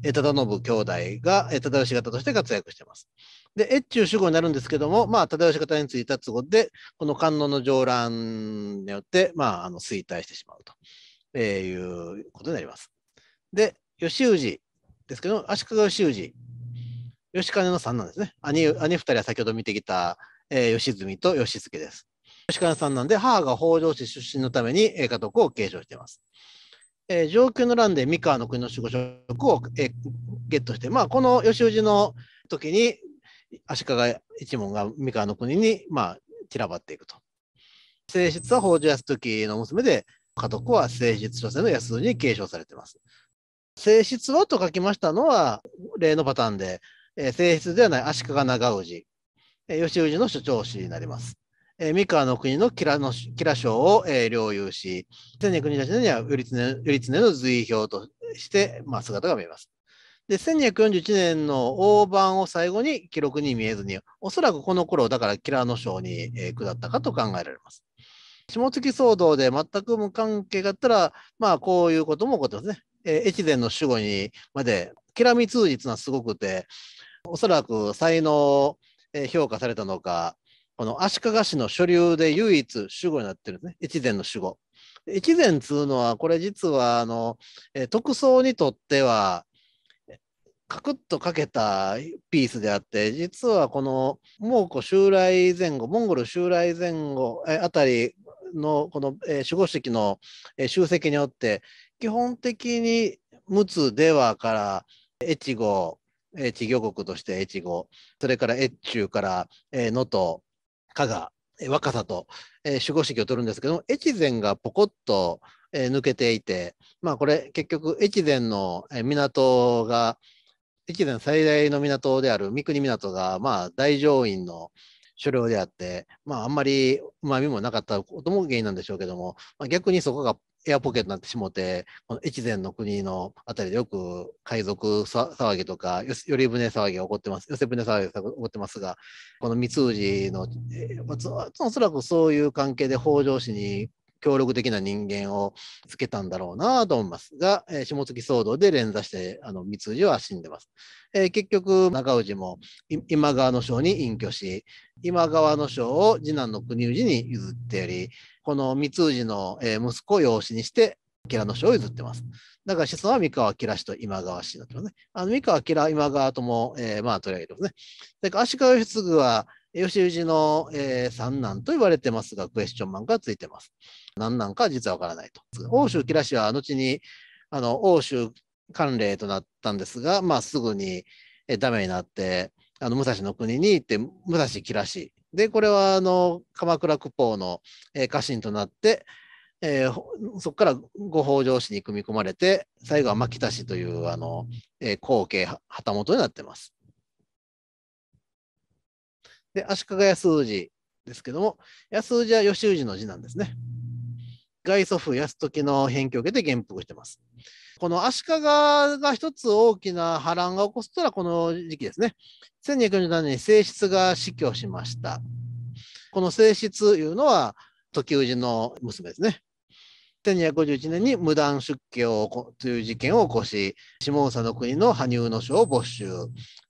えー、忠信兄弟が、えー、忠義方として活躍しています。で、越中守護になるんですけども、まあ、忠義方についた都合で、この観音の上乱によって、まあ、あの衰退してしまうと、えー、いうことになります。で、義氏ですけど、足利義氏、義金の三なんですね。兄、兄二人は先ほど見てきた、えー、義と義助です。吉川さんなんで、母が北条氏出身のために、家督を継承しています。えー、上級の乱で三河の国の守護職を、えー、ゲットして、まあ、この義氏の時に、足利一門が三河の国に、まあ、散らばっていくと。正室は北条泰時の娘で、家督は正室所詮の安に継承されています。正室はと書きましたのは、例のパターンで、えー、正室ではない足利長氏、えー、義氏の主張氏になります。えー、三河の国の吉良の吉良省を、えー、領有し、千年国たちには頼常頼常の随表として、まあ、姿が見えます。で、1241年の大盤を最後に記録に見えずに、おそらくこの頃、だから吉良の省に、えー、下ったかと考えられます。下月騒動で全く無関係だったら、まあ、こういうことも起こってますね。えー、越前の守護にまで、吉良光通実はすごくて、おそらく才能、評価されたのか、この足利氏の所流で唯一主語になってるんですね。越前の主語。越前つうのは、これ実は、あの、え特捜にとっては、カクッとかけたピースであって、実はこの蒙古襲来前後、モンゴル襲来前後あたりのこの守護石の集積によって、基本的に陸奥ではから越後、越魚国として越後、それから越中から能登、加賀、若さと、えー、守護職を取るんですけども、越前がポコッと、えー、抜けていて、まあこれ結局越前の港が、越前最大の港である三国港が、まあ大乗院の所領であって、まああんまりうまみもなかったことも原因なんでしょうけども、まあ、逆にそこがエアポケットになってしもて、この越前の国のあたりでよく海賊騒ぎとか、より船騒ぎが起こってます、寄せ船騒ぎが起こってますが、この三通寺の、おそらくそういう関係で北条氏に協力的な人間をつけたんだろうなと思いますが、えー、下月騒動で連座して、あの、三辻は死んでます。えー、結局、中氏も今川の将に隠居し、今川の将を次男の国氏に譲っており、この三辻の、え息子を養子にして、キラの書を譲ってます。だから子孫は三河キラ氏と今川氏になってますね。あの三河キラ、今川とも、えー、まあ取り上げてますね。だから足利義継は義氏の、えー、三男と言われてますが、クエスチョンマンがついてます。何なんか実はわからないと。欧州キラシは後にあの欧州慣例となったんですが、まあ、すぐにダメになって、あの武蔵の国に行って、武蔵キラシ。で、これはあの鎌倉九宝の家臣となって、えー、そこから御北条氏に組み込まれて、最後は牧田氏というあの、えー、後継旗本になってます。で、足利康氏ですけども、安氏は義氏の字なんですね。外祖父安時の返去を受けて元服してます。この足利が一つ大きな波乱が起こすとはこの時期ですね。1247年に正室が死去しました。この正室というのは時氏の娘ですね。1251年に無断出家をという事件を起こし、下総の国の羽生の将を没収、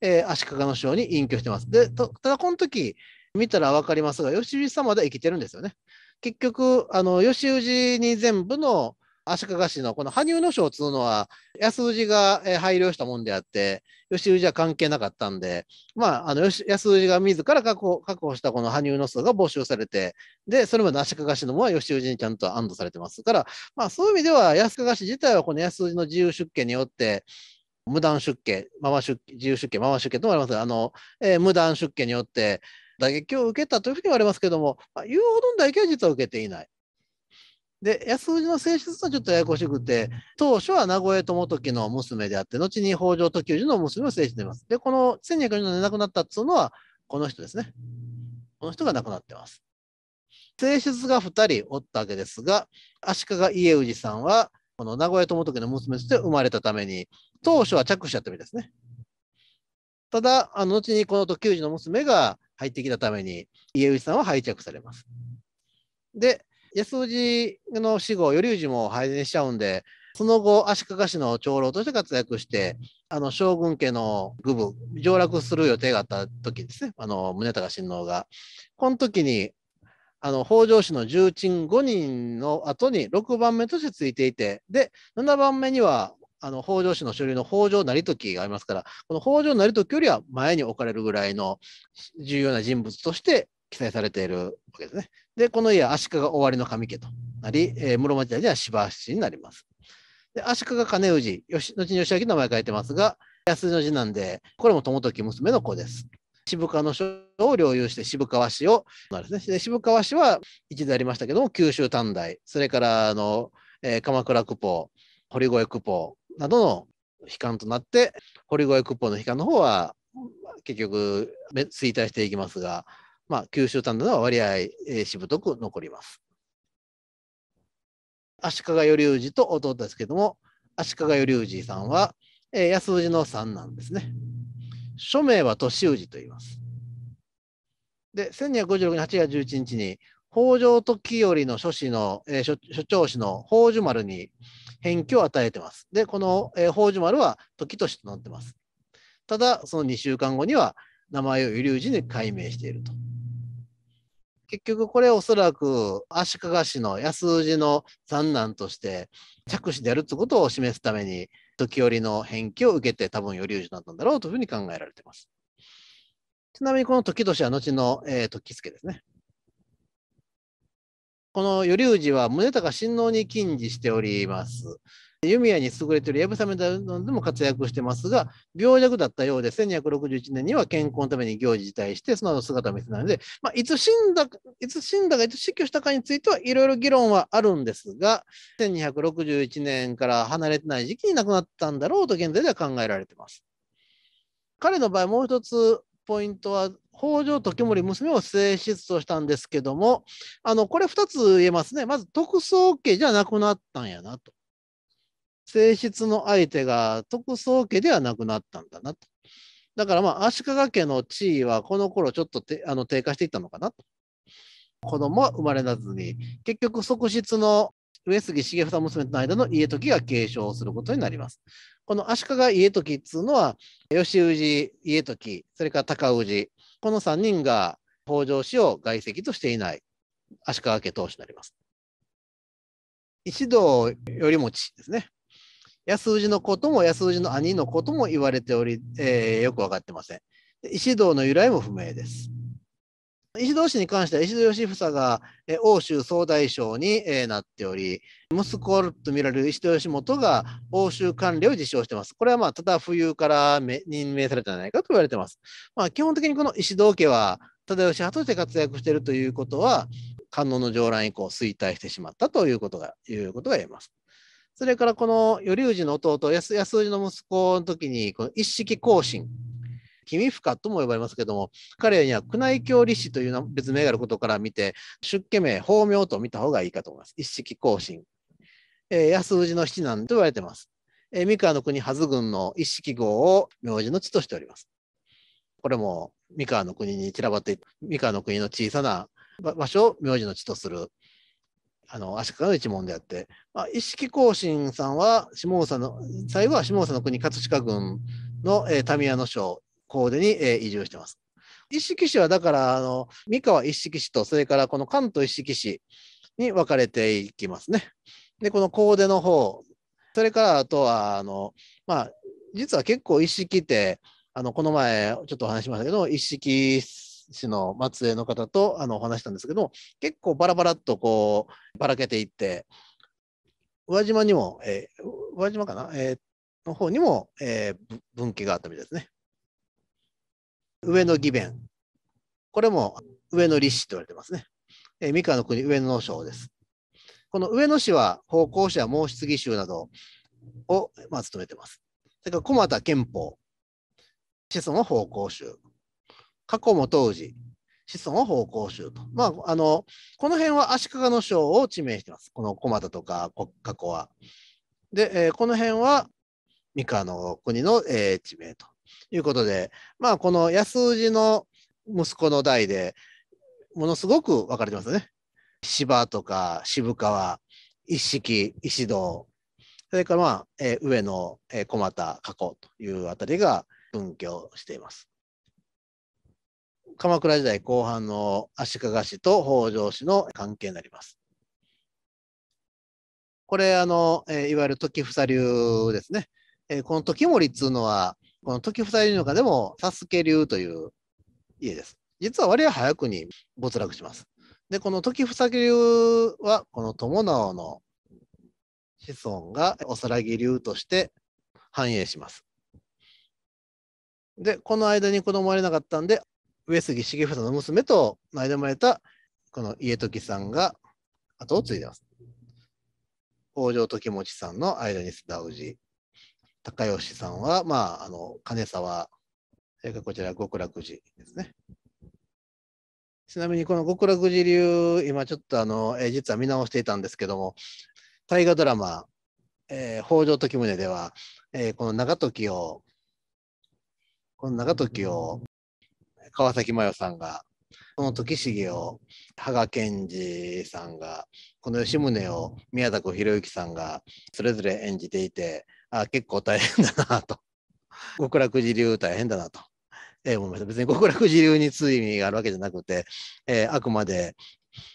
えー、足利の将に隠居してます。で、ただこの時見たら分かりますが、義見様で生きてるんですよね。結局、あの、吉氏に全部の足利氏のこの羽生の章つうのは、安氏が配慮したもんであって、吉氏は関係なかったんで、まあ、あの安氏が自ら確保確保したこの羽生の章が募集されて、で、それまで足利氏のもは吉氏にちゃんと安堵されてますから、まあ、そういう意味では、安利氏自体はこの安氏の自由出家によって、無断出家、ママ出自由出家、ママ出家ともありますが、あの、えー、無断出家によって、打撃を受けたというふうに言われますけども、まあ、言うほどの打撃は実は受けていない。で、安氏の性質はちょっとややこしくて、当初は名古屋友時の娘であって、後に北条時氏の娘を正室でいます。で、この1 2 0 0年亡くなったっていうのは、この人ですね。この人が亡くなってます。正室が2人おったわけですが、足利家氏さんは、この名古屋友時の娘として生まれたために、当初は着手やったみたいですね。ただ、あの後にこの時氏の娘が入ってきたために、家内さんは拝借されます。で、安氏の死後、頼氏も敗戦しちゃうんで、その後、足利氏の長老として活躍して、あの将軍家の愚部、上洛する予定があった時ですね、あの宗隆親王が。この時に、あの北条氏の重鎮5人の後に6番目としてついていて、で、7番目にはあの北条氏の所類の北条成時がありますから、この北条成時よりは前に置かれるぐらいの重要な人物として記載されているわけですね。で、この家は足利が終わりの神家となり、えー、室町時代には芝氏になります。で、足利兼氏、後に義明の名前書いてますが、安の次男で、これも友時娘の子です。渋川の書を領有して渋川氏を、ですね、渋川氏は一度ありましたけども、九州短大、それからあの、えー、鎌倉久保、堀越久保、などの悲観となって、堀越クッポの悲観の方は、結局、衰退していきますが、まあ、九州単なは割合、えー、しぶとく残ります。足利頼氏と弟ですけども、足利頼氏さんは、えー、安氏の三男ですね。署名は年氏と言います。で、1256年8月11日に、北条時頼の諸子の、えー、諸長子の北条丸に、返化を与えてます。で、この、えー、宝珠丸は時としてなってます。ただ、その2週間後には名前を遺留寺に改名していると。結局これおそらく足利氏の安氏の三男として着手であるってことを示すために時折の返記を受けて多分より氏だったんだろうというふうに考えられています。ちなみにこの時年は後の、えー、時助ですね。この頼氏は宗隆親王に近似しております。弓矢に優れている流鏑馬でも活躍してますが、病弱だったようで、1261年には健康のために行事に退して、その後姿を見せないので、まあ、いつ死んだ、いつ死んだか、いつ死去したかについてはいろいろ議論はあるんですが、1261年から離れてない時期に亡くなったんだろうと現在では考えられています。彼の場合、もう一つポイントは、北条時盛娘を正室としたんですけども、あの、これ2つ言えますね。まず、特捜家じゃなくなったんやなと。正室の相手が特捜家ではなくなったんだなと。だから、まあ、足利家の地位はこの頃ちょっとあの低下していったのかなと。子供は生まれなずに、結局、側室の上杉重房娘との間の家時が継承することになります。この足利家時っていうのは、吉氏家時、それから高氏、この3人が北条氏を外籍としていない足利家当主になります。一同より持ですね。安氏のことも安氏の兄のことも言われており、えー、よく分かってません。石堂の由来も不明です。石戸氏に関しては、石戸義房が、え欧州総大将に、えなっており、息子と見られる石戸義元が欧州官僚を自称しています。これは、まあ、ただ冬から任命されたんじゃないかと言われています。まあ、基本的にこの石戸家は、忠義派として活躍しているということは、観音の上覧以降、衰退してしまったということが、いうことが言えます。それから、この頼氏の弟、安安氏の息子の時に、この一式行進君深とも呼ばれますけども、彼には宮内教理師という別名があることから見て、出家名、法名と見た方がいいかと思います。一式更新。えー、安氏の七男と言われています。えー、三河の国羽軍の一式号を名字の地としております。これも三河の国に散らばって三河の国の小さな場所を名字の地とするあの足利の一門であって、まあ、一式行進さんは下総の最後は下総の国葛飾郡の、えー、民屋の将神戸に、えー、移住してます。一色市はだから、あの、三河一色市と、それからこの関東一色市に分かれていきますね。で、この神戸の方、それからあとは、あの、まあ、実は結構一色って、あの、この前ちょっとお話しましたけど、一色市の末裔の方とあのお話したんですけど結構バラバラっとこう、ばらけていって、宇和島にも、えー、宇和島かな、えー、の方にも、えー、分岐があったみたいですね。上野義弁。これも上野立志と言われてますね。えー、三河の国上野省です。この上野市は奉公者申出義衆などを、まあ、務めてます。それから駒田憲法、子孫を奉公衆。過去も当時、子孫を奉公衆と。まあ、あの、この辺は足利の省を地名してます。この駒田とか過去は。で、えー、この辺は三河の国の、えー、地名と。いうことで、まあ、この安氏の息子の代でものすごく分かれてますね。芝とか渋川、一式、石堂、それから、まあえー、上野、えー、駒田、加古というあたりが分業しています。鎌倉時代後半の足利氏と北条氏の関係になります。これ、あの、えー、いわゆる時房流ですね。えー、この時森っつうのは、この時二人の中でも、サスケ流という家です。実は割合早くに没落します。で、この時二流は、この友直の子孫がおさらぎ流として繁栄します。で、この間に子供生れなかったんで、上杉重房の娘と間生まれたこの家時さんが後を継いでます。北条時持さんの間に世田氏、高吉さんは、まあ、あの金沢、それからこちら極楽寺ですね。ちなみにこの極楽寺流、今ちょっとあの、えー、実は見直していたんですけども、大河ドラマ、えー、北条時宗では、えー、この長時を、この長時を、川崎麻世さんが、この時重を、羽賀健治さんが、この吉宗を宮迫博之さんが、それぞれ演じていて、あ結構大変だなと。極楽寺流大変だなと。えー、思いました。別に極楽寺流に強い意味があるわけじゃなくて、えー、あくまで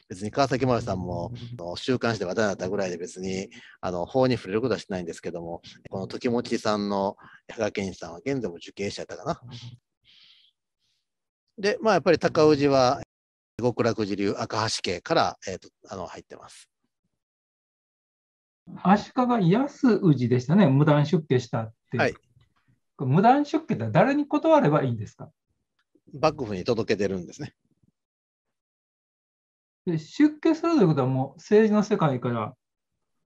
別に川崎由さんも週刊誌で話題になったぐらいで別にあの法に触れることはしないんですけども、この時持さんの矢賀健さんは現在も受刑者だったかな。で、まあやっぱり高氏は極楽寺流赤橋家から、えーとあの入ってます。
足利安氏でしたね、無断出家したって。はい、無断出家って誰に断ればいいんですか
幕府に届けてるん
ですね。で出家するということは、もう政治の世界か
ら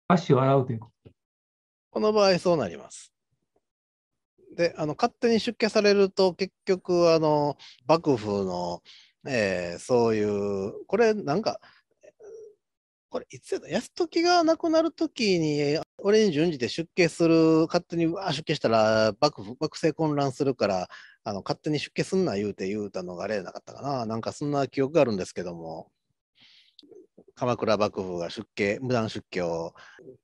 足を洗うということこの場合、そうなります。であの勝手に出家されると結局あの幕府の、えー、そういうこれなんかこれいつやった安時が亡くなる時に、俺に順次で出家する、勝手にわ出家したら幕府、幕政混乱するから、あの勝手に出家すんな言うて言うたのが例なかったかな。なんかそんな記憶があるんですけども。鎌倉幕府が出家、無断出家を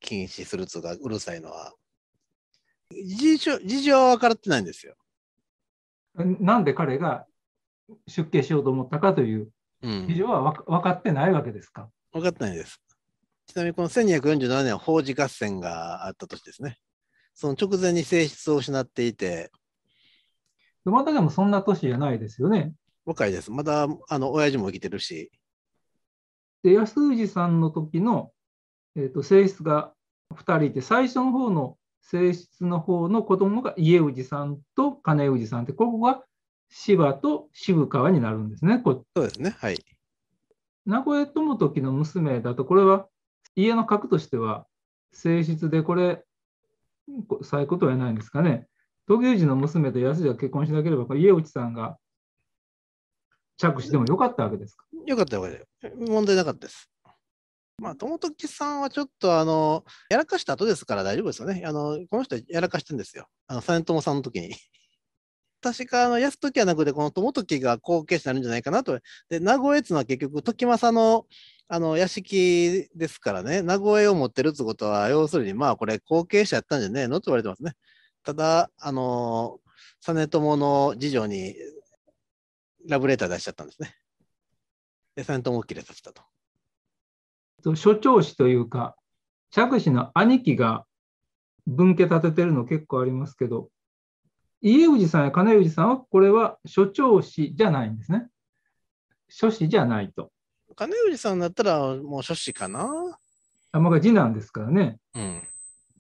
禁止するつがうるさいのは、事情事情は分からってないんですよ。なんで彼が出家しようと
思ったかという事情は分かってないわけですか、
分かってないです。ちなみにこの1247年は法事合戦があった年ですね。その直前に性質を失っていて。ま真でもそんな年じゃないですよね。若いです。まだ、あの、親父も生きてるし。
で、安氏さんの時の、えーと、と性質が2人いて、最初の方の性質の方の子供が家氏さんと金氏さんって、ここが芝と渋川になるんですね。こそうですね。はい。名古屋友時の娘だと、これは家の格としては性質で、これ、さえことはないんですかね。東京寺の娘と安田が結婚しなければ、家内さんが着
してもよかったわけですかよかったわけだよ。問題なかったです。まあ、友時さんはちょっと、あの、やらかした後ですから大丈夫ですよね。あの、この人やらかしてんですよ。あの、実朝さんの時に確かあの、安時はなくて、この友時が後継者になるんじゃないかなと。で、名屋っていうのは結局、時政の、あの、屋敷ですからね、名古屋を持ってるってことは、要するに、まあ、これ、後継者やったんじゃねえのと言われてますね。ただ、あの、実朝の次女に、ラブレター出しちゃったんですね。で、実朝を切れさせた
と。所長氏というか、嫡氏の兄貴が分家立ててるの結構ありますけど、家氏さんや金氏さんは、これは所長氏じゃないんですね。諸氏じゃないと。
金氏さんだったら、もう諸氏かな。
あまあ、次男ですからね。うん。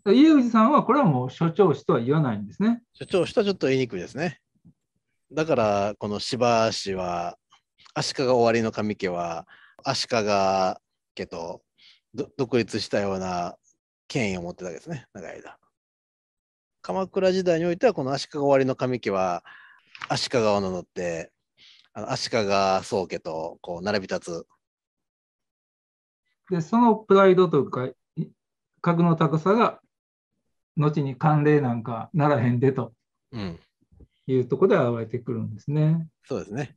家氏さんは、これはもう所長氏とは言わないんですね。
所長氏とはちょっと言いにくいですね。だから、この芝氏は、足利終わりの神家は、足利家と独立したような権威を持ってたわけですね、長い間。鎌倉時代においてはこの足利割の神家は足利を名乗ってあの足利宗家とこう並び立つ。
でそのプライドというか格の高さが後に慣例なんかならへんでというところで現れてくるんですね。
そうですね。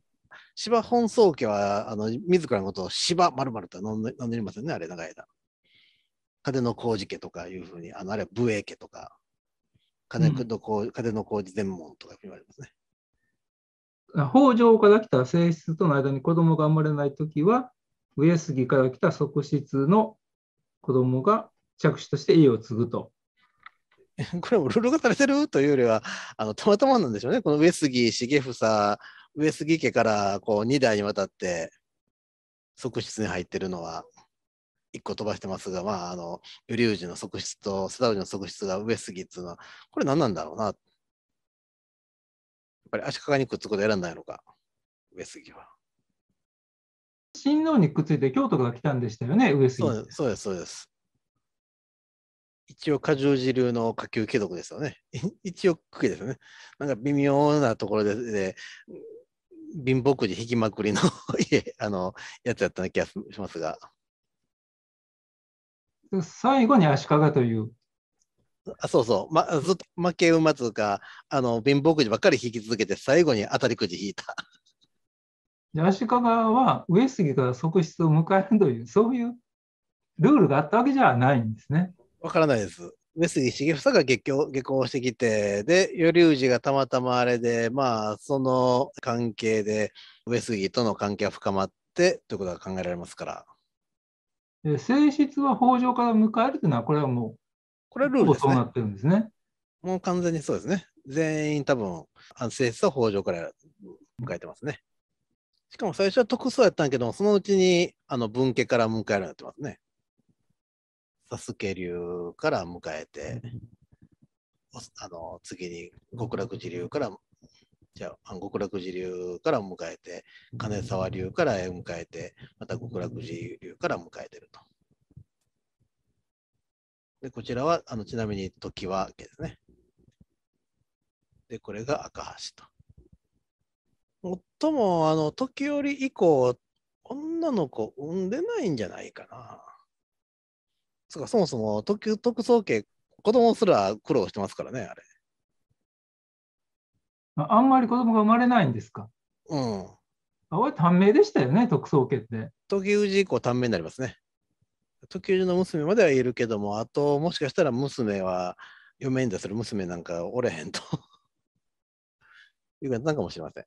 芝本宗家はあの自らのことを芝まるまると飲んでますよねあれ長い間。風の工事家とかいうふうにあのあれは武衛家とか金の工、うん、金の工事全門とか言われますね。
北条から来た性質との間に子供が生まれないときは、上杉から来た側室の子供が着手として家を継ぐと。
これもルールがされてるというよりは、あのたまたまなんでしょうね、この上杉重房、上杉家からこう2代にわたって側室に入ってるのは。一個飛ばしてますが、まあ、あの、ウリュの側室とセ田ウジの側室が上杉っていうのは、これ何なんだろうな。やっぱり足利にくっつくこと選んいのか、上杉は。
親王にくっついて京都が来たんでしたよね、上
杉。そうです、そうです。そうです一応、過重寺流の下級貴族ですよね。一応、区家ですよね。なんか微妙なところで、で貧乏くじ引きまくりの あのやつやったな気がしますが。
最後に足利という。
あそうそう、ま、ずっと負け馬いうか、あの貧乏くじばっかり引き続けて、最後に当たりくじ引いた。
で足利は上杉から側室を迎えるという、そういうルールがあったわけじゃないんですね。
わからないです。上杉重房が下校下校してきて、で、頼氏がたまたまあれで、まあ、その関係で、上杉との関係は深まってということが考えられますから。
性質は法上から迎えるというのは、これはもう、これはルールです、ね、そうなっ
てるんですね。もう完全にそうですね。全員多分、性質は法上から迎えてますね。しかも最初は特捜やったんやけど、そのうちにあの分家から迎えるようになってますね。サスケ流から迎えて、あの次に極楽寺流からじゃあ極楽寺流から迎えて金沢流から迎えてまた極楽寺流から迎えてると。でこちらはあのちなみに時は家ですね。でこれが赤橋と。最もあの時折以降女の子産んでないんじゃないかな。つかそもそも特特捜家、子供すら苦労してますからねあれ。
あんまり子供が生まれないんですか。うん。あれ短
命でしたよね、特捜家って。時氏以降短命になりますね。時氏の娘までは言えるけども、あと、もしかしたら娘は、嫁に出する娘なんかおれへんと いうことなんかもしれません。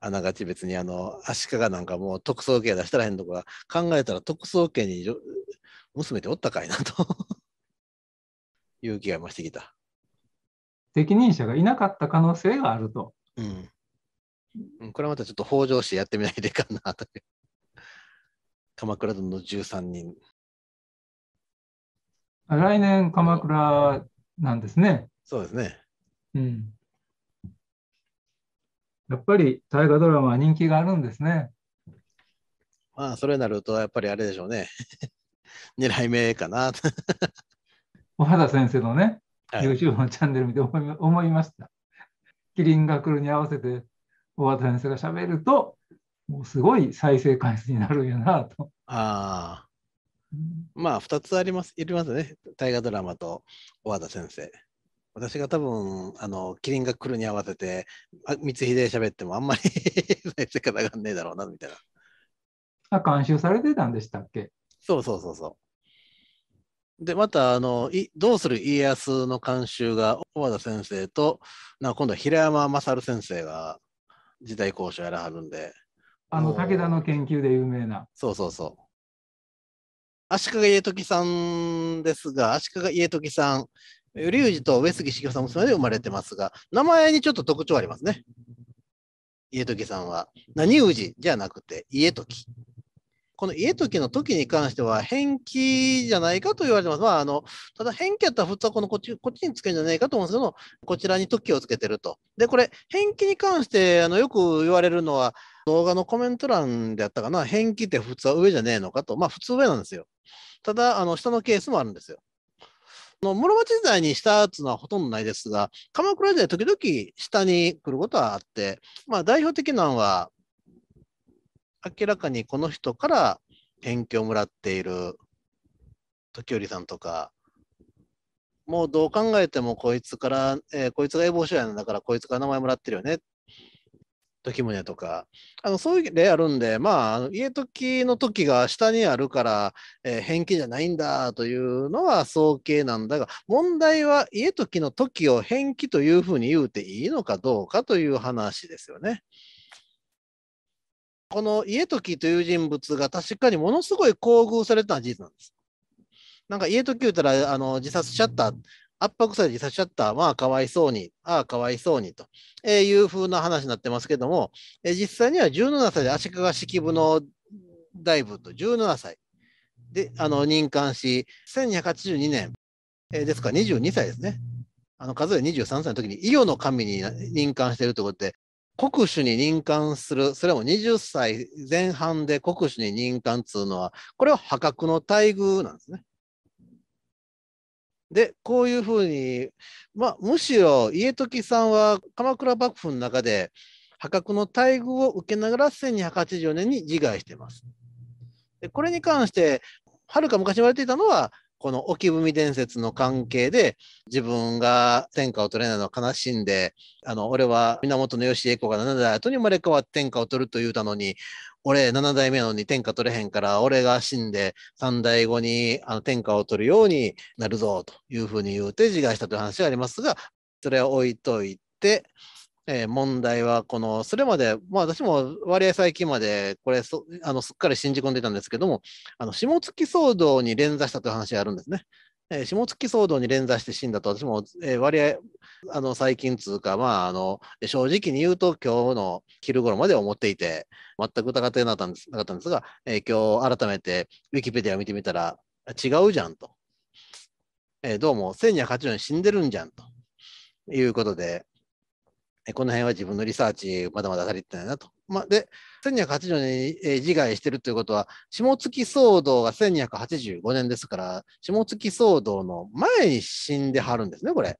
あながち別にあの足利なんかもう特捜家出したらへんとか考えたら特捜家に娘っておったかいなと いう気が増してきた。
責任者がいなかった可能性があると。
うん、これまたちょっと北条氏やってみないでかなと 鎌倉殿の13人。
来年、鎌倉なんですね。そうですね。うん。やっぱり大河ドラマは人気があるんですね。
まあ、それになると、やっぱりあれでしょうね。狙い目かな。
お 原先生のね。YouTube のチャンネル見て思い ました。キリンが来るに合わせて、大和先生がしゃべると、もうすごい再生回数になるんやなと。
ああ。まあ、2つあります、いりますね。大河ドラマと小和田先生。私が多分、あの、キリンが来るに合わせて、光秀喋ってもあんまり 再生方がねえだろうな、みたいな。
あ、監修されてたんでしたっけ
そうそうそうそう。で、また、あの、どうする家康の監修が、小和田先生と、な今度は平山勝先生が時代考証をやらはるんで。
あの、武田の研究で有名な。
そうそうそう。足利家時さんですが、足利家時さん、龍二と上杉茂さん娘で生まれてますが、名前にちょっと特徴ありますね。家時さんは。何氏じゃなくて、家時。この家時の時に関しては、変気じゃないかと言われてます。まあ、あの、ただ変気やったら普通はこのこっち、こっちにつけるんじゃないかと思うんですけど、こちらに時をつけてると。で、これ、変気に関して、あの、よく言われるのは、動画のコメント欄であったかな、変気って普通は上じゃねえのかと。まあ、普通上なんですよ。ただ、あの、下のケースもあるんですよ。の室町時代に下っていうのはほとんどないですが、鎌倉時代時々下に来ることはあって、まあ代表的なのは、明らかにこの人から返金をもらっている時折さんとか、もうどう考えてもこいつから、えー、こいつがエボー書やんだからこいつから名前もらってるよね。時宗とかあのそういう例あるんで、まあ、あの家時の時が下にあるから、えー、返金じゃないんだというのは早計なんだが問題は家時の時を返金というふうに言うていいのかどうかという話ですよね。この家時という人物が確かにものすごい厚遇されたのは事実なんです。なんか家時言うたら、あの、自殺しちゃった、圧迫され自殺しちゃった、まあ、かわいそうに、ああ、かわいそうに、と、いう風な話になってますけども、え実際には17歳で足利式部の大部と17歳で、あの、任官し、1282年、えー、ですから22歳ですね。あの、数え23歳の時に、伊予の神に任官しているということで、国主に任官する、それも20歳前半で国主に任官っいうのは、これは破格の待遇なんですね。で、こういうふうに、まあ、むしろ家時さんは鎌倉幕府の中で破格の待遇を受けながら1280年に自害してます。でこれに関して、はるか昔言われていたのは、この沖文伝説の関係で、自分が天下を取れないのは悲しんで、あの、俺は源義栄子が7代後に生まれ変わって天下を取ると言うたのに、俺7代目なのに天下取れへんから、俺が死んで3代後にあの天下を取るようになるぞというふうに言うて自害したという話がありますが、それは置いといて、えー、問題は、この、それまで、まあ私も割合最近まで、これそ、あの、すっかり信じ込んでたんですけども、あの、下月騒動に連座したという話があるんですね。えー、下月騒動に連座して死んだと、私も、えー、割合、あの、最近つうか、まあ、あの、正直に言うと、今日の昼頃まで思っていて、全く疑ってなかったんですなかったんですが、えー、今日改めて、ウィキペディアを見てみたら、違うじゃんと。えー、どうも、1280年死んでるんじゃんと。いうことで、この辺は自分のリサーチ、まだまだ足りてないなと。まあ、で、1280年に自害してるということは、下月騒動が1285年ですから、下月騒動の前に死んではるんですね、これ。っ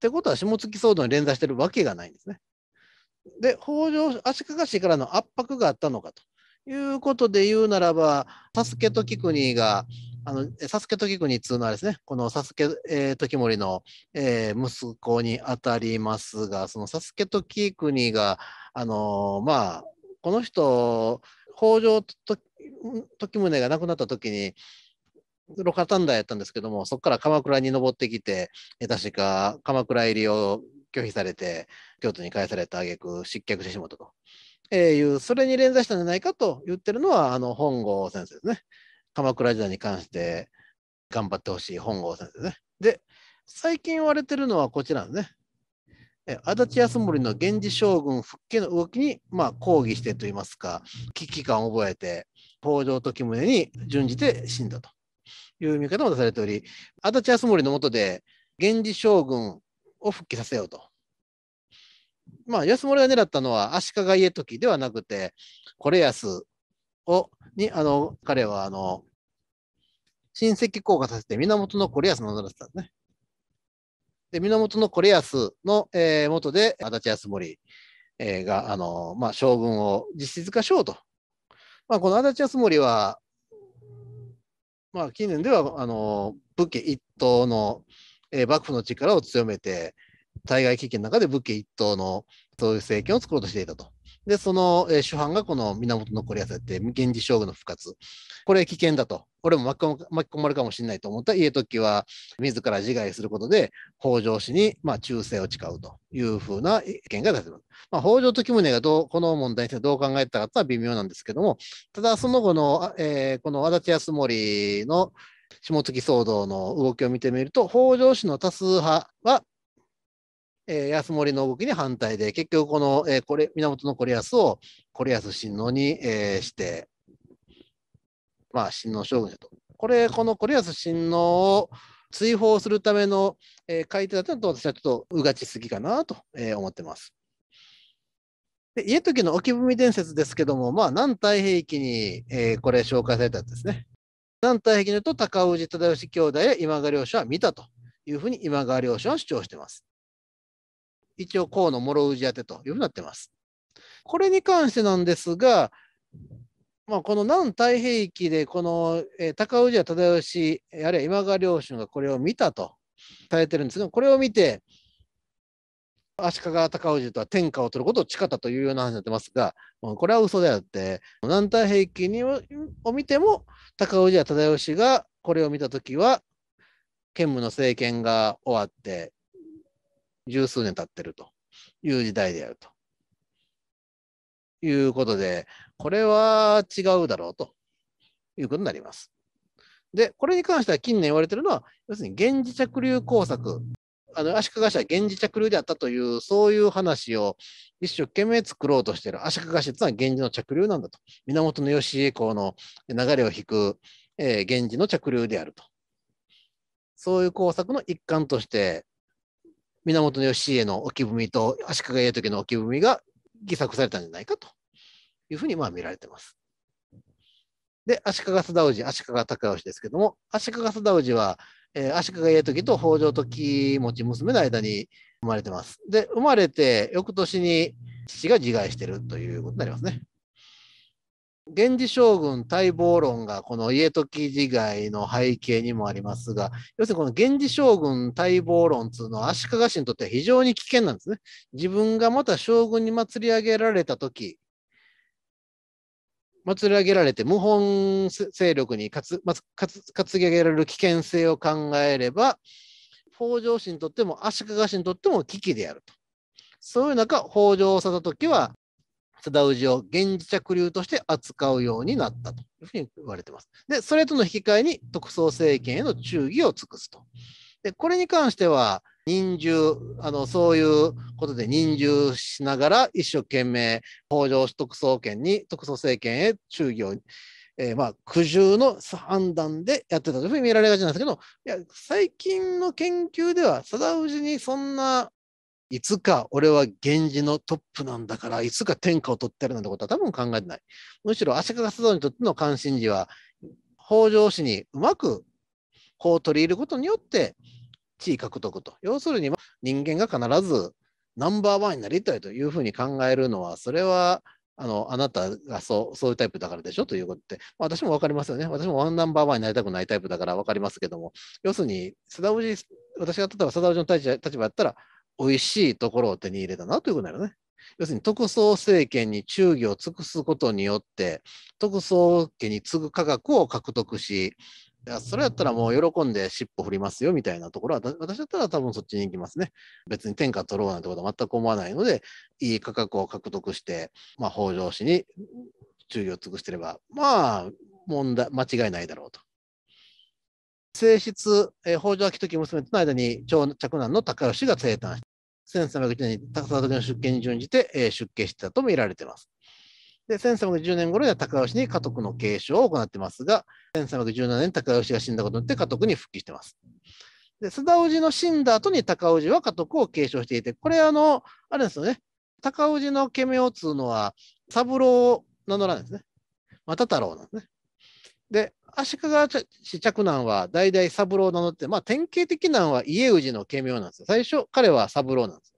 てことは、下月騒動に連座してるわけがないんですね。で、北条足利氏からの圧迫があったのかということで言うならば、助けと菊国があの、サスケ時国2のはですね、このサスケ、え時森の、えー、息子にあたりますが、そのサスケ時国が、あのー、まあ、この人、北条時宗が亡くなった時に、ロカタンダーやったんですけども、そこから鎌倉に登ってきて、確か鎌倉入りを拒否されて、京都に返された挙句失脚してしまったと。えー、いう、それに連座したんじゃないかと言ってるのは、あの、本郷先生ですね。鎌倉時代に関して頑張ってほしい本郷先生ね。で、最近言われてるのはこちらですね。足立康盛の源氏将軍復帰の動きに、まあ、抗議してといいますか、危機感を覚えて、北条時宗に準じて死んだという見方も出されており、足立康盛の下で源氏将軍を復帰させようと。まあ、安盛が狙ったのは足利家時ではなくて、これ安、を、に、あの、彼は、あの、親戚降下させて源のコレアス名乗らせたんですね。で、源のコレアスの、えー、元で、足立康盛、えー、が、あの、まあ、将軍を実質化しようと。まあ、この足立康盛は、まあ、近年では、あの、武家一党の、えー、幕府の力を強めて、対外危機の中で武家一党のそういう政権を作ろうとしていたと。で、その、えー、主犯がこの源のやつやって、源氏将軍の復活。これ危険だと。これも巻き込まれるかもしれないと思った家時は、自ら自害することで、北条氏に、まあ、忠誠を誓うというふうな意見が出てます。まあ、北条時宗がどう、この問題についてどう考えたかとは微妙なんですけども、ただ、その後の、えー、この足立康盛の下月騒動の動きを見てみると、北条氏の多数派はえー、安森の動きに反対で、結局この、えー、これ源のこ安をこ安親王に、えー、して、まあ、親王将軍だと。これ、このこ安親王を追放するための、えー、改定だったのと私はちょっとうがちすぎかなと、えー、思ってます。で家時の置き文伝説ですけども、まあ、南太平記に、えー、これ紹介されたんですね。南太平記のと高氏忠義兄弟や今川領主は見たというふうに今川領主は主張しています。一応河野諸氏宛てというふうになってます。これに関してなんですが、まあ、この南太平域でこの、え高氏や忠義あるいは今川領主がこれを見たと伝えてるんですがこれを見て足利高氏とは天下を取ることを誓ったというような話になってますが、これは嘘であって、南太平記にを見ても、高氏や忠義がこれを見た時は、建武の政権が終わって、十数年経ってるという時代であると。いうことで、これは違うだろうということになります。で、これに関しては近年言われてるのは、要するに源氏着流工作、あの足利氏は源氏着流であったという、そういう話を一生懸命作ろうとしている。足利氏というのは源氏の着流なんだと。源義家公の流れを引く、えー、源氏の着流であると。そういう工作の一環として、源義家の置き踏みと足利家時の置き踏みが偽作されたんじゃないかというふうにまあ見られてます。で、足利貞氏、足利尊氏ですけども、足利貞氏は、えー、足利家時と北条時持娘の間に生まれてます。で、生まれて翌年に父が自害してるということになりますね。源氏将軍待望論がこの家時時代の背景にもありますが、要するにこの源氏将軍待望論っいうのは足利氏にとっては非常に危険なんですね。自分がまた将軍に祭り上げられた時、祭り上げられて謀反勢力に担ぎ上げられる危険性を考えれば、北条氏にとっても足利氏にとっても危機であると。そういう中、北条を去った時は貞氏を現氏着流として扱うようになったというふうに言われています。で、それとの引き換えに特捜政権への忠義を尽くすと。で、これに関しては、忍従、あの、そういうことで忍従しながら、一生懸命、北条特捜権に、特捜政権へ忠義を、えー、まあ、苦渋の判断でやってたというふうに見られがちなんですけど、いや、最近の研究では、貞氏にそんないつか俺は源氏のトップなんだから、いつか天下を取ってやるなんてことは多分考えてない。むしろ足利須藤にとっての関心事は、北条氏にうまく法を取り入れることによって地位獲得と。要するに人間が必ずナンバーワンになりたいというふうに考えるのは、それはあのあなたがそうそういうタイプだからでしょということで、まあ、私も分かりますよね。私もワンナンバーワンになりたくないタイプだから分かりますけども、要するに、須田氏私が例えば田氏の立場やったら、美味しいところを手に入れたなということだよね。要するに特捜政権に忠義を尽くすことによって、特捜家に次ぐ価格を獲得し、いやそれやったらもう喜んで尻尾振りますよみたいなところは、私だったら多分そっちに行きますね。別に天下取ろうなんてことは全く思わないので、いい価格を獲得して、まあ、北条氏に忠義を尽くしてれば、まあ、問題、間違いないだろうと。正室、えー、北条明時娘との間に長嫡男の高吉が生誕し1310年に高田崎の出家に準じて、えー、出家したと見られています。で、1310年頃には高氏に家督の継承を行っていますが、1317年高高氏が死んだことによって家督に復帰しています。で、須田氏の死んだ後に高氏は家督を継承していて、これあの、あれですよね。高氏の家名を継うのは、三郎を名乗らないですね。又太郎なんですね。で、足利市着難は代々三郎を名乗って、まあ、典型的なのは家氏の家名なんですよ。最初、彼は三郎なんですよ。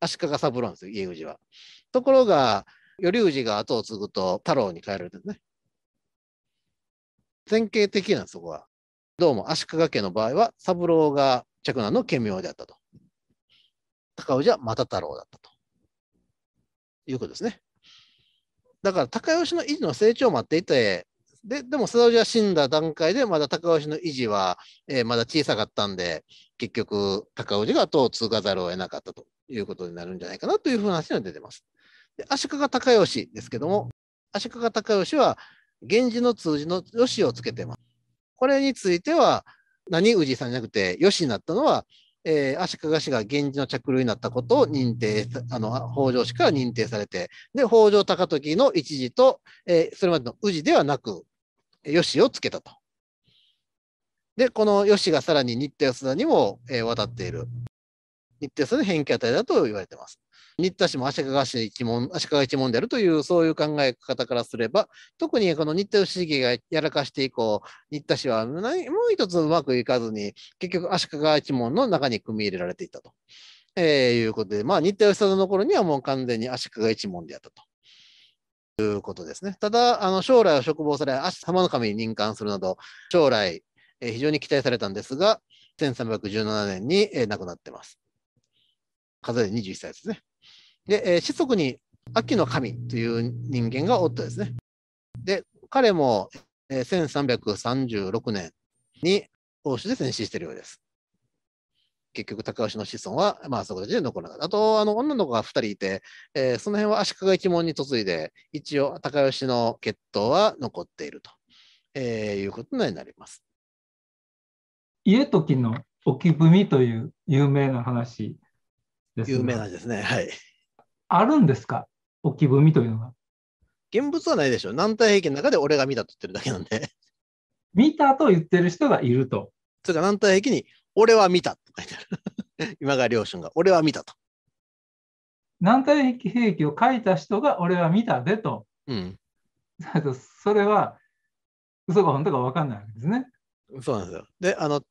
足利三郎なんですよ、家氏は。ところが、頼氏が後を継ぐと太郎に変えられてるね。典型的なんです、そこは。どうも足利家の場合は、三郎が嫡男の家名であったと。高氏は又太郎だったと。いうことですね。だから、高吉の維持の成長を待っていて、で、でもサウジは死んだ段階で、まだ高氏の維持は、えー、まだ小さかったんで、結局、高氏が党を通過ざるを得なかったということになるんじゃないかなというふうな話が出てます。で、足利高義ですけども、足利高義は、源氏の通じの義をつけてます。これについては、何氏さんじゃなくて、義になったのは、えー、足利氏が源氏の着流になったことを認定、あの、北条氏から認定されて、で、北条高時の一時と、えー、それまでの氏ではなく、よしをつけたと。で、このよしがさらに新田安田にも、えー、渡っている。日田安田の変形体だと言われています。日田氏も足利氏一門、足利一門であるという、そういう考え方からすれば、特にこの新田義重がやらかして以降、日田氏は何もう一つうまくいかずに、結局足利一門の中に組み入れられていたと、えー、いうことで、まあ、新田義貞の頃にはもう完全に足利一門であったと。いうことですね。ただ、あの将来は嘱望され、足浜の神に任官するなど、将来、えー、非常に期待されたんですが、1317年に、えー、亡くなってます。数えで21歳ですね。で、えー、子息に秋の神という人間がおったですね。で、彼も、えー、1336年に欧州で戦死しているようです。結局、高橋の子孫は、まあ、そこで残らなかった。あと、あの、女の子が2人いて、えー、その辺は足利一門に嫁いで、一応、高吉の血統は残っていると、えー、いうことになります。
家時の置文という有名な話
です、ね、有名なんですね。はい。あるんですか置文というのは。現物はないでしょう。南太平家の中で俺が見たと言ってるだけなんで。見たと言ってる人がいると。それが南太平家に俺は見たと書いてある。今川良春が、俺は見たと。
南体兵器を書いた人が、俺は見たでと。うん。それは、嘘か本当か分かんないわけ
ですね。そうなんですよ。で、あの、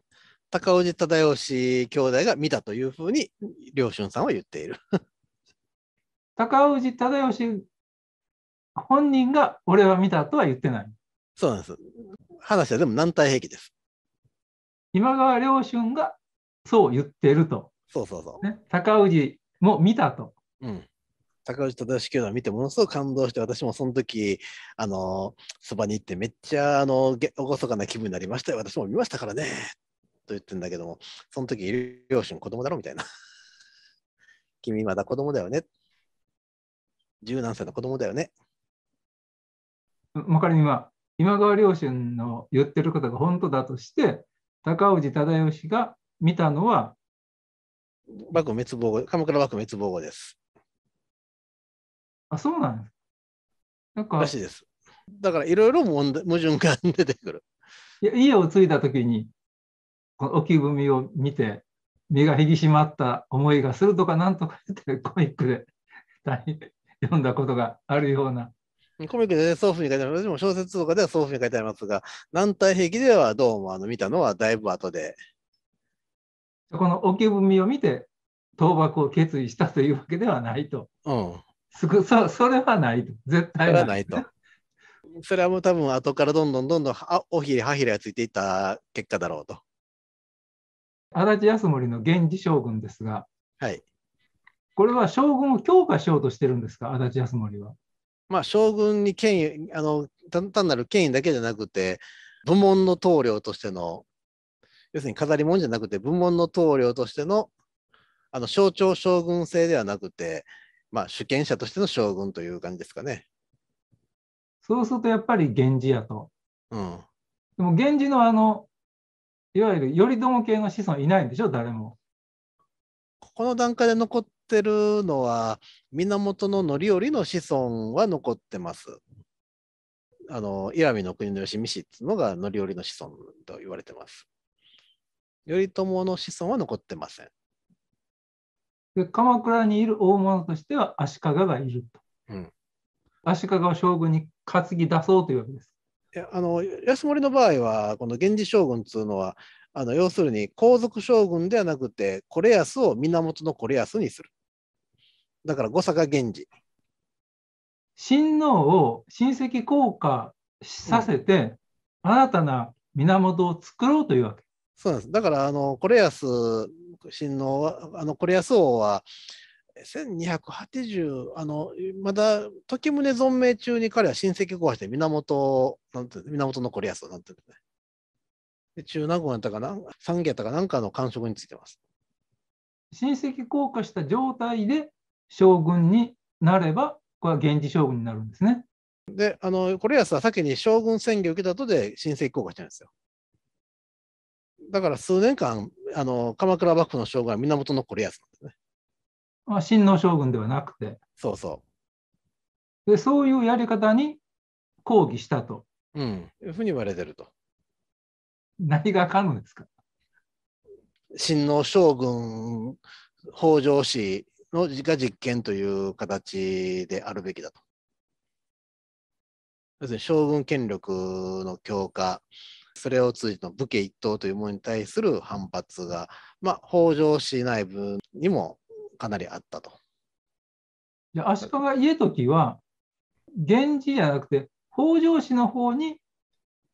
高氏忠義兄弟が見たというふうに、良春さんは言っている。高氏忠義本
人が俺は見たとは言ってない。そうなんです。話はでも南体兵器です。今川良春がそう言ってると。そうそうそう。ね、高氏も見たと。
うん。高氏忠義教団見てものすごく感動して私もその時あのそばに行ってめっちゃあの厳かな気分になりましたよ私も見ましたからねと言ってんだけどもその時両親子供だろみたいな 君まだ子供だよね十何歳の子供だよね
まかりに今今川良春の言ってることが本当だとして高氏忠義が見たのは
幕滅亡後、鎌倉幕滅亡後です。あ、そうなんですなんからしいです。だからいろいろ矛盾が出てくる。いや家を継いだ時
にこの置きみを見て身が引き締まった思いがするとかなんとかってコミックで 読んだことがあるような
コミックで、そういうふうに書いてあります。も小説とかではそういうふうに書いてありますが、軟体兵器ではどうもあの見たのはだいぶ後で。
この置きみを見て、倒幕を決意したというわけではないと。うん。そそれはないと。絶対ない。ないと。
それはもう多分後からどんどんどんどんあおひれはひれがついていった結果だろうと。
足立康盛の源氏将軍ですが、はい、これは将軍を強化しようとしてるんですか、足立康盛は。
まあ、将軍に権威あの単なる権威だけじゃなくて部門の棟梁としての要するに飾り物じゃなくて部門の棟梁としてのあの象徴将軍制ではなくて、まあ、主権者としての将軍という感じですかね。
そうするとやっぱり源氏やと。うん、でも源氏のあのいわゆる頼朝系の子孫いないんでしょ誰も。
この段階で残っってるのは源範頼の子孫は残ってます。あの石見の国の吉見氏っていうのが範頼の子孫と言われてます。頼朝の子孫は残ってません。で
鎌倉にいる大物としては足利がいると。うん、足利を将軍に担ぎ出そうというわけです。
いやあの安森の場合はこの源氏将軍っていうのはあの要するに皇族将軍ではなくてこれ安を源のこれ安にする。だから誤坂源氏。親王を
親戚降下させて、うん、新たな源を作ろうとい
うわけ。そうなんです。だから、あの、これやす、親王は、あの、これやす王は、千二百八十、あのまだ時宗存命中に彼は親戚降下して源なんて源のこれやす、なんてねで中納言やったかな三家やったかなんかの感触についてます親戚降下した状態
で将軍になれば、これは源氏将軍になるんですね。
で、あの、これやさ、先に将軍宣言受けた後で新政公がしたんですよ。だから数年間、あの鎌倉幕府の将軍は源のこれやつなんですね。
あ真の将軍ではなくて。そうそう。で、そういうやり方に抗議したと。
うん、いうふうに言われてると。
何があか
んのですか親王将軍、北条氏、の家実験という形であるべきだと。要するに将軍権力の強化、それを通じての武家一党というものに対する反発が、まあ、北条氏内部にもかなりあったと。
で足利家時は、源氏じゃなくて、北条氏の方に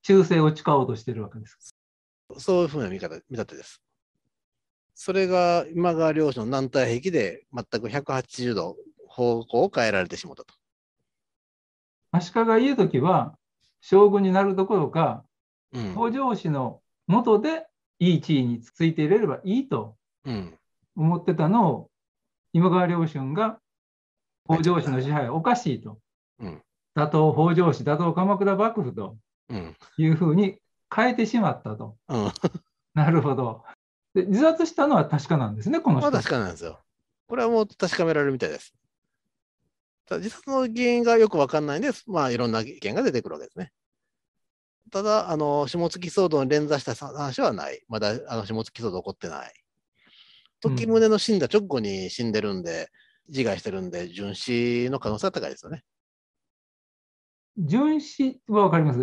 忠誠を誓おうとしてるわけです。
そういうふうな見方見立てです。それが今川領主の南太壁で全く180度方向を変えられてしまったと。足
利家時は将軍になるどころか、うん、北条氏の元でいい地位についていれればいいと思ってたのを、うん、今川領主が北条氏の支配おかしいと、うん、打倒北条氏打倒鎌倉幕府というふうに変えてしまったと、
なるほどで、自殺したのは確かなんですね、この人。まあ、確かなんですよ。これはもう確かめられるみたいです。ただ自殺の原因がよく分かんないんで、まあ、いろんな意見が出てくるわけですね。ただ、あの下月騒動に連座した話はない。まだあの下月騒動起こってない。時宗の死んだ直後に死んでるんで、うん、自害してるんで、殉死の可能性は高いですよね。
殉死は分かります。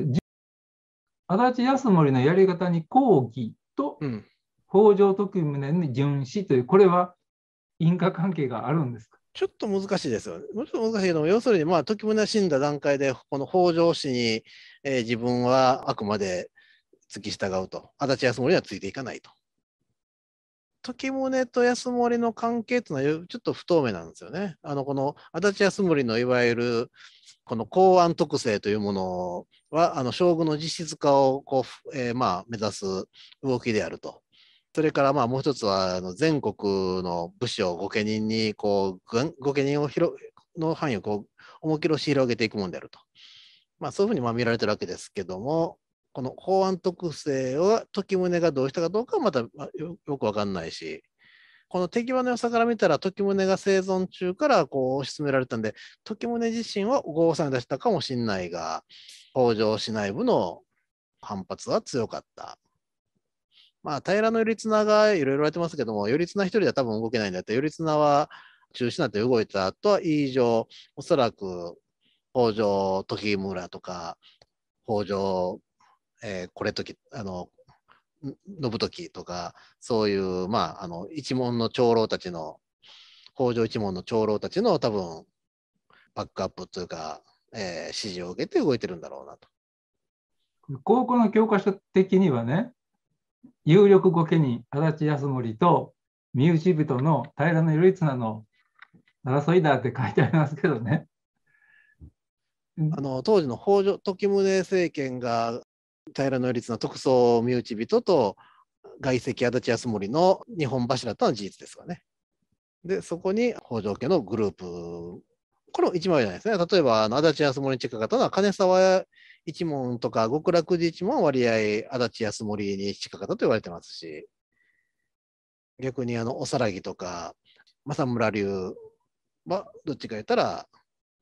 足立康盛のやり方に抗議と、うん、北条時宗に殉死という、これは因果関係
があるんですかちょっと難しいですよ、ね。もうちょっと難しいけども、要するに、まあ、時宗死んだ段階で、この北条氏に、えー、自分はあくまで付き従うと。足立康盛にはついていかないと。時宗と安盛の関係というのはちょっと不透明なんですよね。あのこの足立康盛のいわゆるこの公安特性というものはあの将軍の実質化をこう、えー、まあ目指す動きであるとそれからまあもう一つはあの全国の部署を御家人にこう御家人を広の範囲をこう思いっきり広げていくものであると、まあ、そういうふうにまあ見られてるわけですけどもこの法案特性は時宗がどうしたかどうかはまたよく分かんないしこの手際の良さから見たら時宗が生存中からこう推し進められたんで時宗自身は豪さん出したかもしれないが北条市内部の反発は強かった。まあ、平の頼綱がいろいろ言われてますけども、頼綱一人では多分動けないんだって、頼綱は中止になって動いた後は以上、おそらく北条時村とか、北条、えー、これ時、あの、信時とか、そういう、まあ、あの、一門の長老たちの、北条一門の長老たちの多分、バックアップというか、えー、指示を受けて動いてるんだろうなと。高校
の教科書的にはね、有力御家人足立康盛と身内人の平頼綱の争いだって書いてありますけどね。
あの当時の北条時宗政権が平頼綱特捜身内人と外籍足立康盛の日本柱との事実ですかね。でそこに北条家のグループこれも一枚じゃないですね。例えば足立康盛に近かったのは金沢一門とか極楽寺一門割合足立康盛に近かったと言われてますし逆にあのおさらぎとか政村流はどっちか言ったら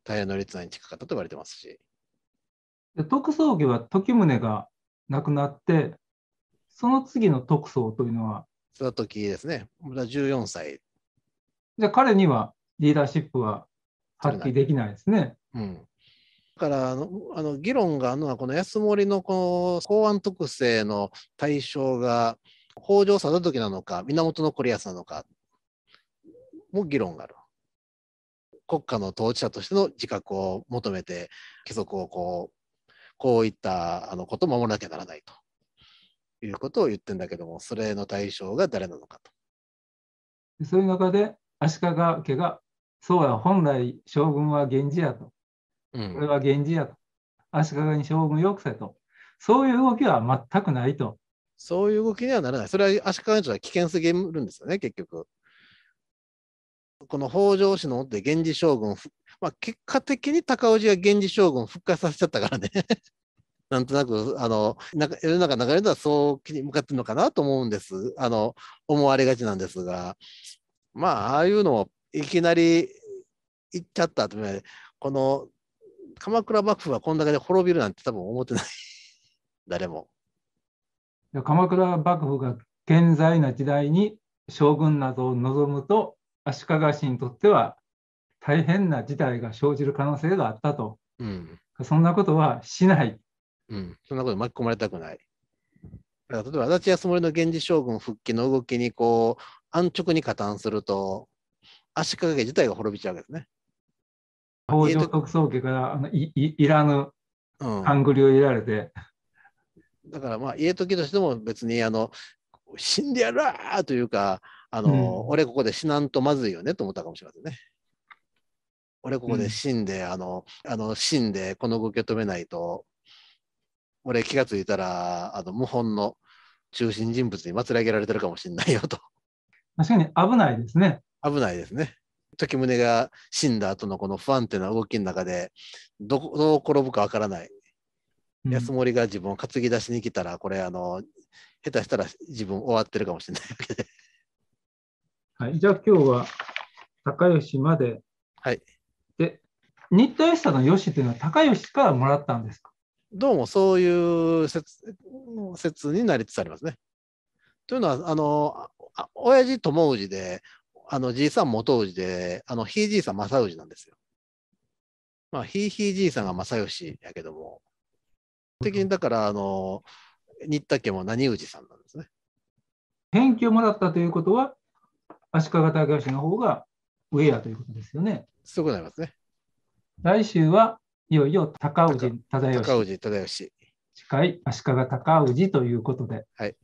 平の立案に近かったと言われてますし
特捜儀は時宗が亡くなってその次の特捜というのは
その時ですねまだ14歳
じゃあ彼にはリーダーシップは発揮できないですね、うん、
からあの議論があるのはこの安森のこの公安特性の対象が北条貞時なのか源のリアスなのかも議論がある。国家の統治者としての自覚を求めて規則をこうこういったあのことを守らなきゃならないということを言ってんだけどもそれの対象が誰なのかと。そういう中
で足利家がそうや本来将軍は源氏やとうん、これは源氏やと。足利に将軍よくせと。そういう動きは全くないと。そういう動き
にはならない。それは足利にとは危険すぎるんですよね、結局。この北条氏のって源氏将軍、まあ、結果的に高氏が源氏将軍を復活させちゃったからね。なんとなく、あの、なんか世の中流れではそう気に向かってるのかなと思うんです。あの、思われがちなんですが、まあ、ああいうのをいきなり言っちゃったと、この鎌倉幕府がこんだけで滅びるなんて多分思ってない。誰も。
鎌倉幕府が現在の時代に将軍などを望むと足利氏にとっては大変な事態が生じる可能性があったと、うん、そんなことはしない、うん、そんなこ
とに巻き込まれたくないだから例えば足立康盛の源氏将軍復帰の動きにこう安直に加担すると足利家自体が滅びちゃうわけですね
北条特捜家からあのいいいらぬ勘繰りを入れられ
て、うん、だからまあ家時としても別にあの死んでやるーというかあの、うん、俺ここで死なんとまずいよねと思ったかもしれませんね。俺ここで死んで、うん、あのあの死んでこの受け止めないと俺気がついたらあの謀反の中心人物に祭り上げられてるかもしれないよと。
確かに危ないですね。
危ないですね。時宗が死んだ後のこの不安定な動きの中でどどう転ぶかわからない、うん、安森が自分を担ぎ出しに来たらこれあの下手したら自分終わってるかもしれないわけで。
はい、じゃあ今日は高吉まで。はい。で、新田義さんのっというのは高吉からもらっ
たんですかどうもそういう説説になりつつありますね。というのは、あの、親父友氏で、あの、じいさん元氏で、あの、ひいじいさん正氏なんですよ。まあ、ひいひいじいさんが正義やけども、的にだから、あの、新田家も何氏さんなんですね。
返記をもらったということは、足利尊氏の方が上やということ
ですよね。そうなりますね。
来週はいよいよ高氏忠義。高
氏忠義。
近い足利尊氏ということで。
はい。